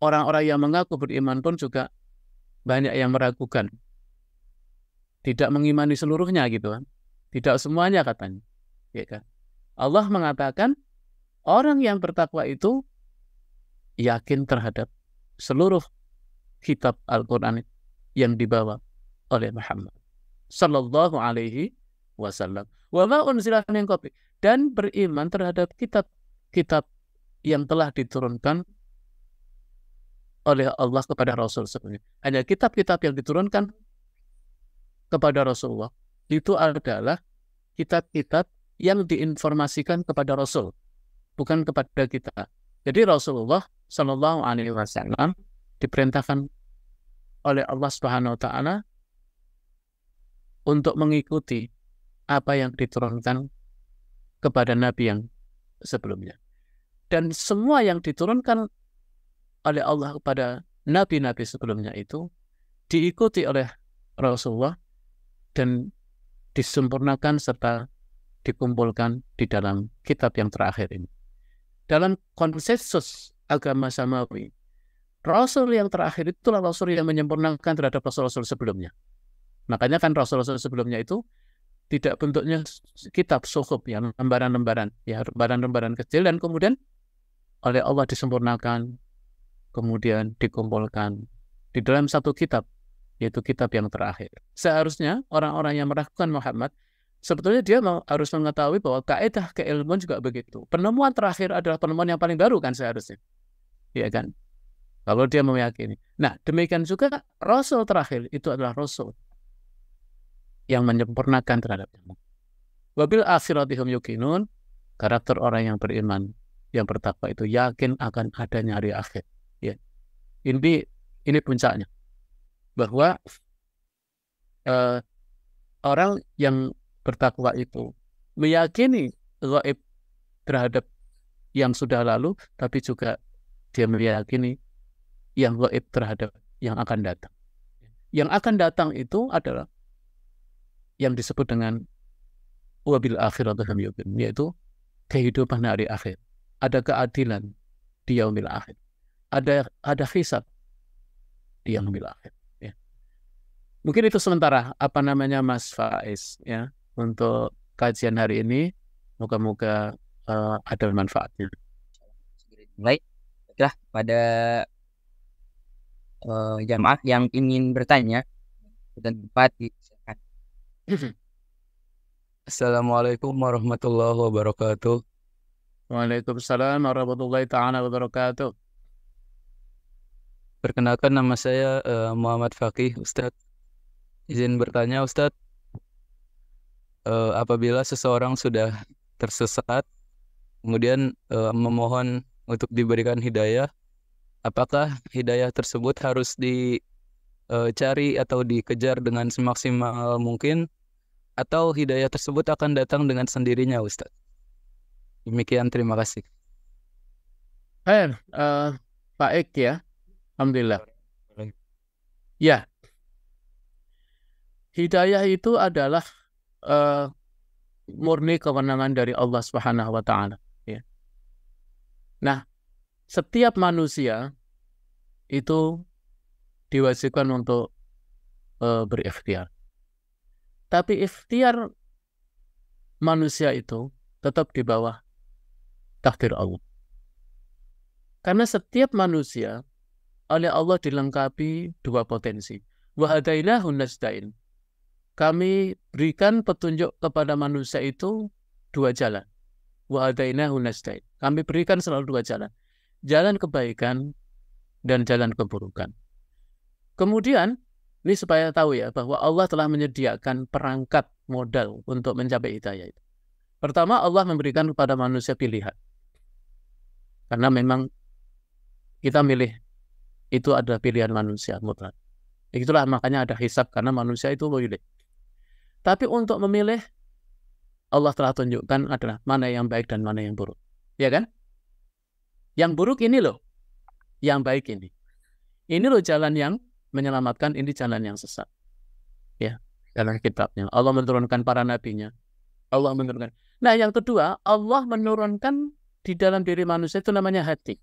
S1: orang-orang yang mengaku beriman pun juga banyak yang meragukan. Tidak mengimani seluruhnya gitu kan. Tidak semuanya katanya. Ya kan? Allah mengatakan orang yang bertakwa itu yakin terhadap seluruh kitab Al-Quran yang dibawa oleh Muhammad Sallallahu Alaihi Wasallam. Wama unzila min dan beriman terhadap kitab-kitab yang telah diturunkan oleh Allah kepada Rasul sebelumnya. Hanya kitab-kitab yang diturunkan kepada Rasulullah itu adalah kitab-kitab yang diinformasikan kepada Rasul, bukan kepada kita. Jadi Rasulullah Shallallahu Alaihi Wasallam diperintahkan oleh Allah Subhanahu Wa Taala untuk mengikuti apa yang diturunkan kepada nabi yang sebelumnya. Dan semua yang diturunkan oleh Allah kepada nabi-nabi sebelumnya itu diikuti oleh Rasulullah dan disempurnakan serta dikumpulkan di dalam kitab yang terakhir ini. Dalam konsensus agama samawi, Rasul yang terakhir itulah Rasul yang menyempurnakan terhadap Rasul-Rasul sebelumnya. Makanya kan Rasul-Rasul sebelumnya itu tidak bentuknya kitab suhub ya lembaran-lembaran ya lembaran-lembaran kecil dan kemudian oleh Allah disempurnakan kemudian dikumpulkan di dalam satu kitab yaitu kitab yang terakhir. Seharusnya orang-orang yang meragukan Muhammad sebetulnya dia harus mengetahui bahwa kaidah keilmuan juga begitu. Penemuan terakhir adalah penemuan yang paling baru kan seharusnya. ya kan? Kalau dia meyakini. Nah, demikian juga Rasul terakhir itu adalah Rasul yang menyempurnakan terhadap kamu. Wabil akhiratihum yukinun, karakter orang yang beriman, yang bertakwa itu yakin akan adanya hari akhir. Ya. Ini ini puncaknya bahwa eh, orang yang bertakwa itu meyakini gaib terhadap yang sudah lalu, tapi juga dia meyakini yang gaib terhadap yang akan datang. Yang akan datang itu adalah yang disebut dengan wabil akhirat yaitu kehidupan hari akhir. Ada keadilan di yaumil akhir. Ada ada hisab di yaumil akhir. Ya. Mungkin itu sementara apa namanya Mas Faiz ya untuk kajian hari ini. Moga-moga uh, ada manfaatnya. Baik, baiklah pada uh, jamaah yang ingin bertanya dan tempat Mhm. Assalamualaikum warahmatullahi wabarakatuh. Waalaikumsalam warahmatullahi taala wabarakatuh. Perkenalkan nama saya uh, Muhammad Fakih, Ustadz. Izin bertanya, Ustadz, uh, apabila seseorang sudah tersesat, kemudian uh, memohon untuk diberikan hidayah, apakah hidayah tersebut harus di uh, cari atau dikejar dengan semaksimal mungkin atau hidayah tersebut akan datang dengan sendirinya Ustaz. Demikian terima kasih. Hey, uh, Pak Ek ya. Alhamdulillah. Ya. Hidayah itu adalah uh, murni kewenangan dari Allah Subhanahu wa taala, ya. Nah, setiap manusia itu diwajibkan untuk uh, berikhtiar. Tapi ikhtiar manusia itu tetap di bawah takdir Allah. Karena setiap manusia oleh Allah dilengkapi dua potensi. Wahadailahun nasdain. Kami berikan petunjuk kepada manusia itu dua jalan. Wahadainahun nasdain. Kami berikan selalu dua jalan. Jalan kebaikan dan jalan keburukan. Kemudian, ini supaya tahu ya, bahwa Allah telah menyediakan perangkat modal untuk mencapai hidayah itu. Pertama, Allah memberikan kepada manusia pilihan. Karena memang kita milih itu adalah pilihan manusia mutlak. Itulah makanya ada hisap karena manusia itu memilih. Tapi untuk memilih Allah telah tunjukkan adalah mana yang baik dan mana yang buruk. Ya kan? Yang buruk ini loh. Yang baik ini. Ini loh jalan yang menyelamatkan ini jalan yang sesat. Ya, dalam kitabnya. Allah menurunkan para nabinya. Allah menurunkan. Nah, yang kedua, Allah menurunkan di dalam diri manusia itu namanya hati.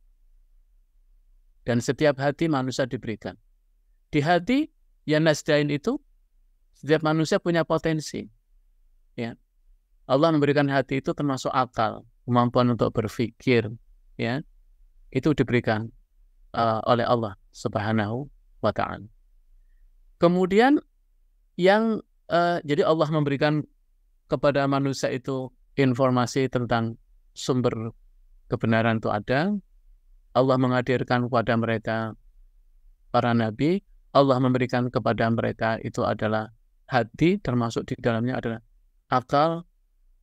S1: Dan setiap hati manusia diberikan. Di hati yang nasdain itu, setiap manusia punya potensi. Ya. Allah memberikan hati itu termasuk akal, kemampuan untuk berpikir, ya. Itu diberikan uh, oleh Allah Subhanahu wa Kemudian yang uh, jadi Allah memberikan kepada manusia itu informasi tentang sumber kebenaran itu ada. Allah menghadirkan kepada mereka para nabi, Allah memberikan kepada mereka itu adalah hati termasuk di dalamnya adalah akal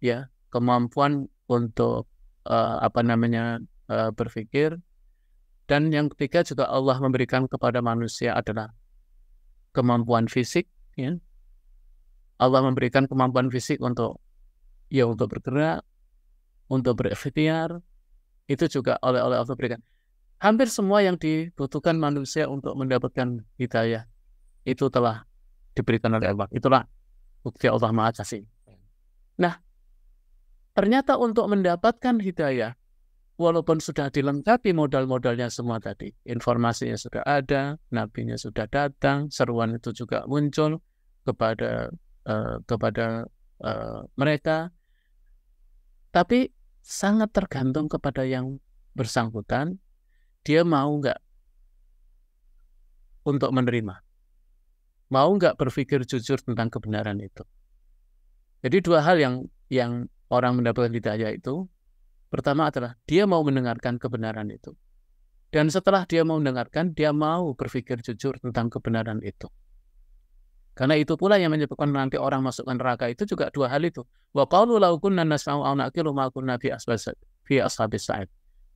S1: ya, kemampuan untuk uh, apa namanya uh, eh, berpikir dan yang ketiga juga Allah memberikan kepada manusia adalah kemampuan fisik. Ya. Allah memberikan kemampuan fisik untuk ya untuk bergerak, untuk berikhtiar. Itu juga oleh oleh Allah berikan. Hampir semua yang dibutuhkan manusia untuk mendapatkan hidayah itu telah diberikan oleh Allah. Itulah bukti Allah Maha Kasih. Nah, ternyata untuk mendapatkan hidayah walaupun sudah dilengkapi modal-modalnya semua tadi, informasinya sudah ada, nabinya sudah datang, seruan itu juga muncul kepada uh, kepada uh, mereka, tapi sangat tergantung kepada yang bersangkutan, dia mau nggak untuk menerima, mau nggak berpikir jujur tentang kebenaran itu. Jadi dua hal yang yang orang mendapatkan hidayah itu Pertama adalah dia mau mendengarkan kebenaran itu. Dan setelah dia mau mendengarkan, dia mau berpikir jujur tentang kebenaran itu. Karena itu pula yang menyebabkan nanti orang masuk neraka itu juga dua hal itu. Wa qalu law kunna nasma'u aw naqilu ma kunna fi ashabis sa'id.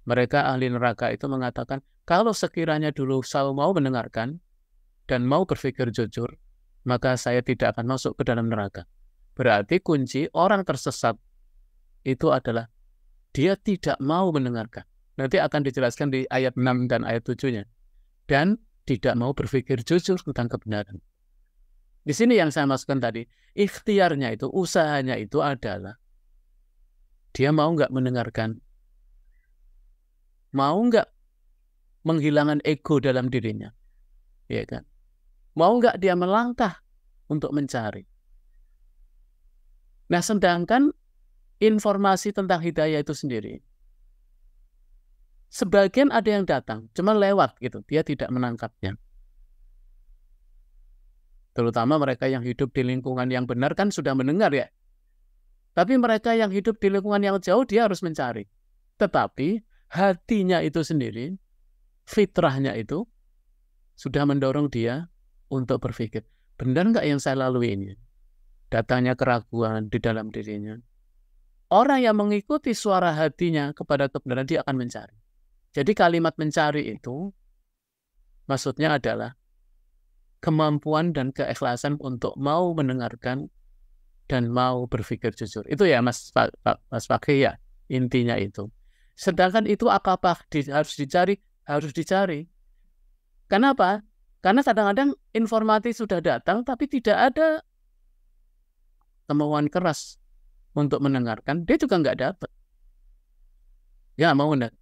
S1: Mereka ahli neraka itu mengatakan, kalau sekiranya dulu saya mau mendengarkan dan mau berpikir jujur, maka saya tidak akan masuk ke dalam neraka. Berarti kunci orang tersesat itu adalah dia tidak mau mendengarkan. Nanti akan dijelaskan di ayat 6 dan ayat 7-nya. Dan tidak mau berpikir jujur tentang kebenaran. Di sini yang saya masukkan tadi, ikhtiarnya itu, usahanya itu adalah dia mau nggak mendengarkan, mau nggak menghilangkan ego dalam dirinya, ya kan? Mau nggak dia melangkah untuk mencari. Nah, sedangkan informasi tentang hidayah itu sendiri. Sebagian ada yang datang, cuma lewat gitu, dia tidak menangkapnya. Terutama mereka yang hidup di lingkungan yang benar kan sudah mendengar ya. Tapi mereka yang hidup di lingkungan yang jauh dia harus mencari. Tetapi hatinya itu sendiri, fitrahnya itu sudah mendorong dia untuk berpikir, benar nggak yang saya lalui ini? Datangnya keraguan di dalam dirinya, Orang yang mengikuti suara hatinya kepada kebenaran dia akan mencari. Jadi kalimat mencari itu maksudnya adalah kemampuan dan keikhlasan untuk mau mendengarkan dan mau berpikir jujur. Itu ya Mas Pak, pa, Mas Pake ya intinya itu. Sedangkan itu apa di, harus dicari, harus dicari. Kenapa? Karena kadang-kadang informasi sudah datang tapi tidak ada kemauan keras untuk mendengarkan, dia juga nggak dapat. Ya mau enggak.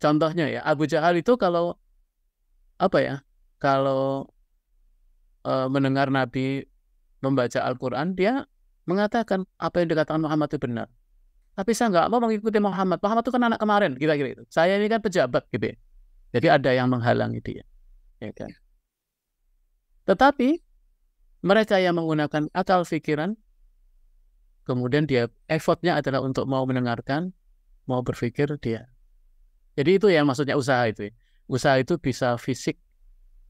S1: Contohnya ya Abu Jahal itu kalau apa ya? Kalau e, mendengar Nabi membaca Al-Qur'an, dia mengatakan apa yang dikatakan Muhammad itu benar. Tapi saya nggak mau mengikuti Muhammad. Muhammad itu kan anak kemarin, kira-kira itu. Saya ini kan pejabat gitu ya. Jadi ada yang menghalangi dia. Ya kan? Tetapi mereka yang menggunakan akal pikiran kemudian dia effortnya adalah untuk mau mendengarkan mau berpikir dia jadi itu yang maksudnya usaha itu ya. usaha itu bisa fisik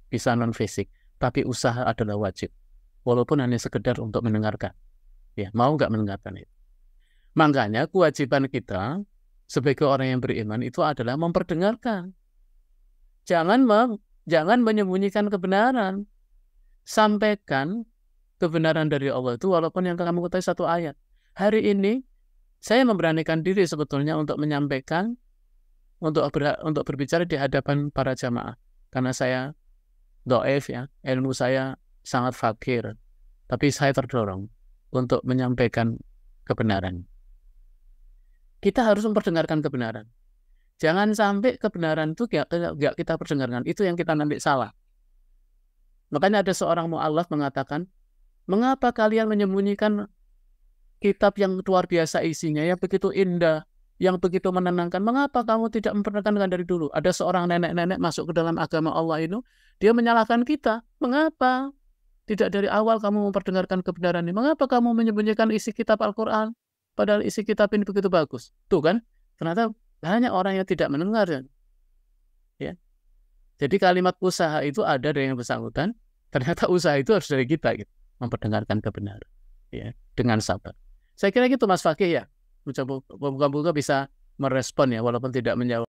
S1: bisa non fisik tapi usaha adalah wajib walaupun hanya sekedar untuk mendengarkan ya mau nggak mendengarkan itu makanya kewajiban kita sebagai orang yang beriman itu adalah memperdengarkan jangan mem jangan menyembunyikan kebenaran sampaikan kebenaran dari Allah itu walaupun yang kamu ketahui satu ayat hari ini saya memberanikan diri sebetulnya untuk menyampaikan untuk ber, untuk berbicara di hadapan para jamaah karena saya doef ya ilmu saya sangat fakir tapi saya terdorong untuk menyampaikan kebenaran kita harus memperdengarkan kebenaran jangan sampai kebenaran itu gak kita perdengarkan itu yang kita nanti salah makanya ada seorang mu'allaf mengatakan mengapa kalian menyembunyikan kitab yang luar biasa isinya, yang begitu indah, yang begitu menenangkan. Mengapa kamu tidak memperkenalkan dari dulu? Ada seorang nenek-nenek masuk ke dalam agama Allah itu, dia menyalahkan kita. Mengapa? Tidak dari awal kamu memperdengarkan kebenaran ini. Mengapa kamu menyembunyikan isi kitab Al-Quran? Padahal isi kitab ini begitu bagus. Tuh kan? Ternyata banyak orang yang tidak mendengar. Kan? Ya. Jadi kalimat usaha itu ada dari yang bersangkutan. Ternyata usaha itu harus dari kita gitu. Memperdengarkan kebenaran. Ya. Dengan sabar. Saya kira gitu Mas Fakih ya. Bukan bukan bisa merespon ya walaupun tidak menjawab.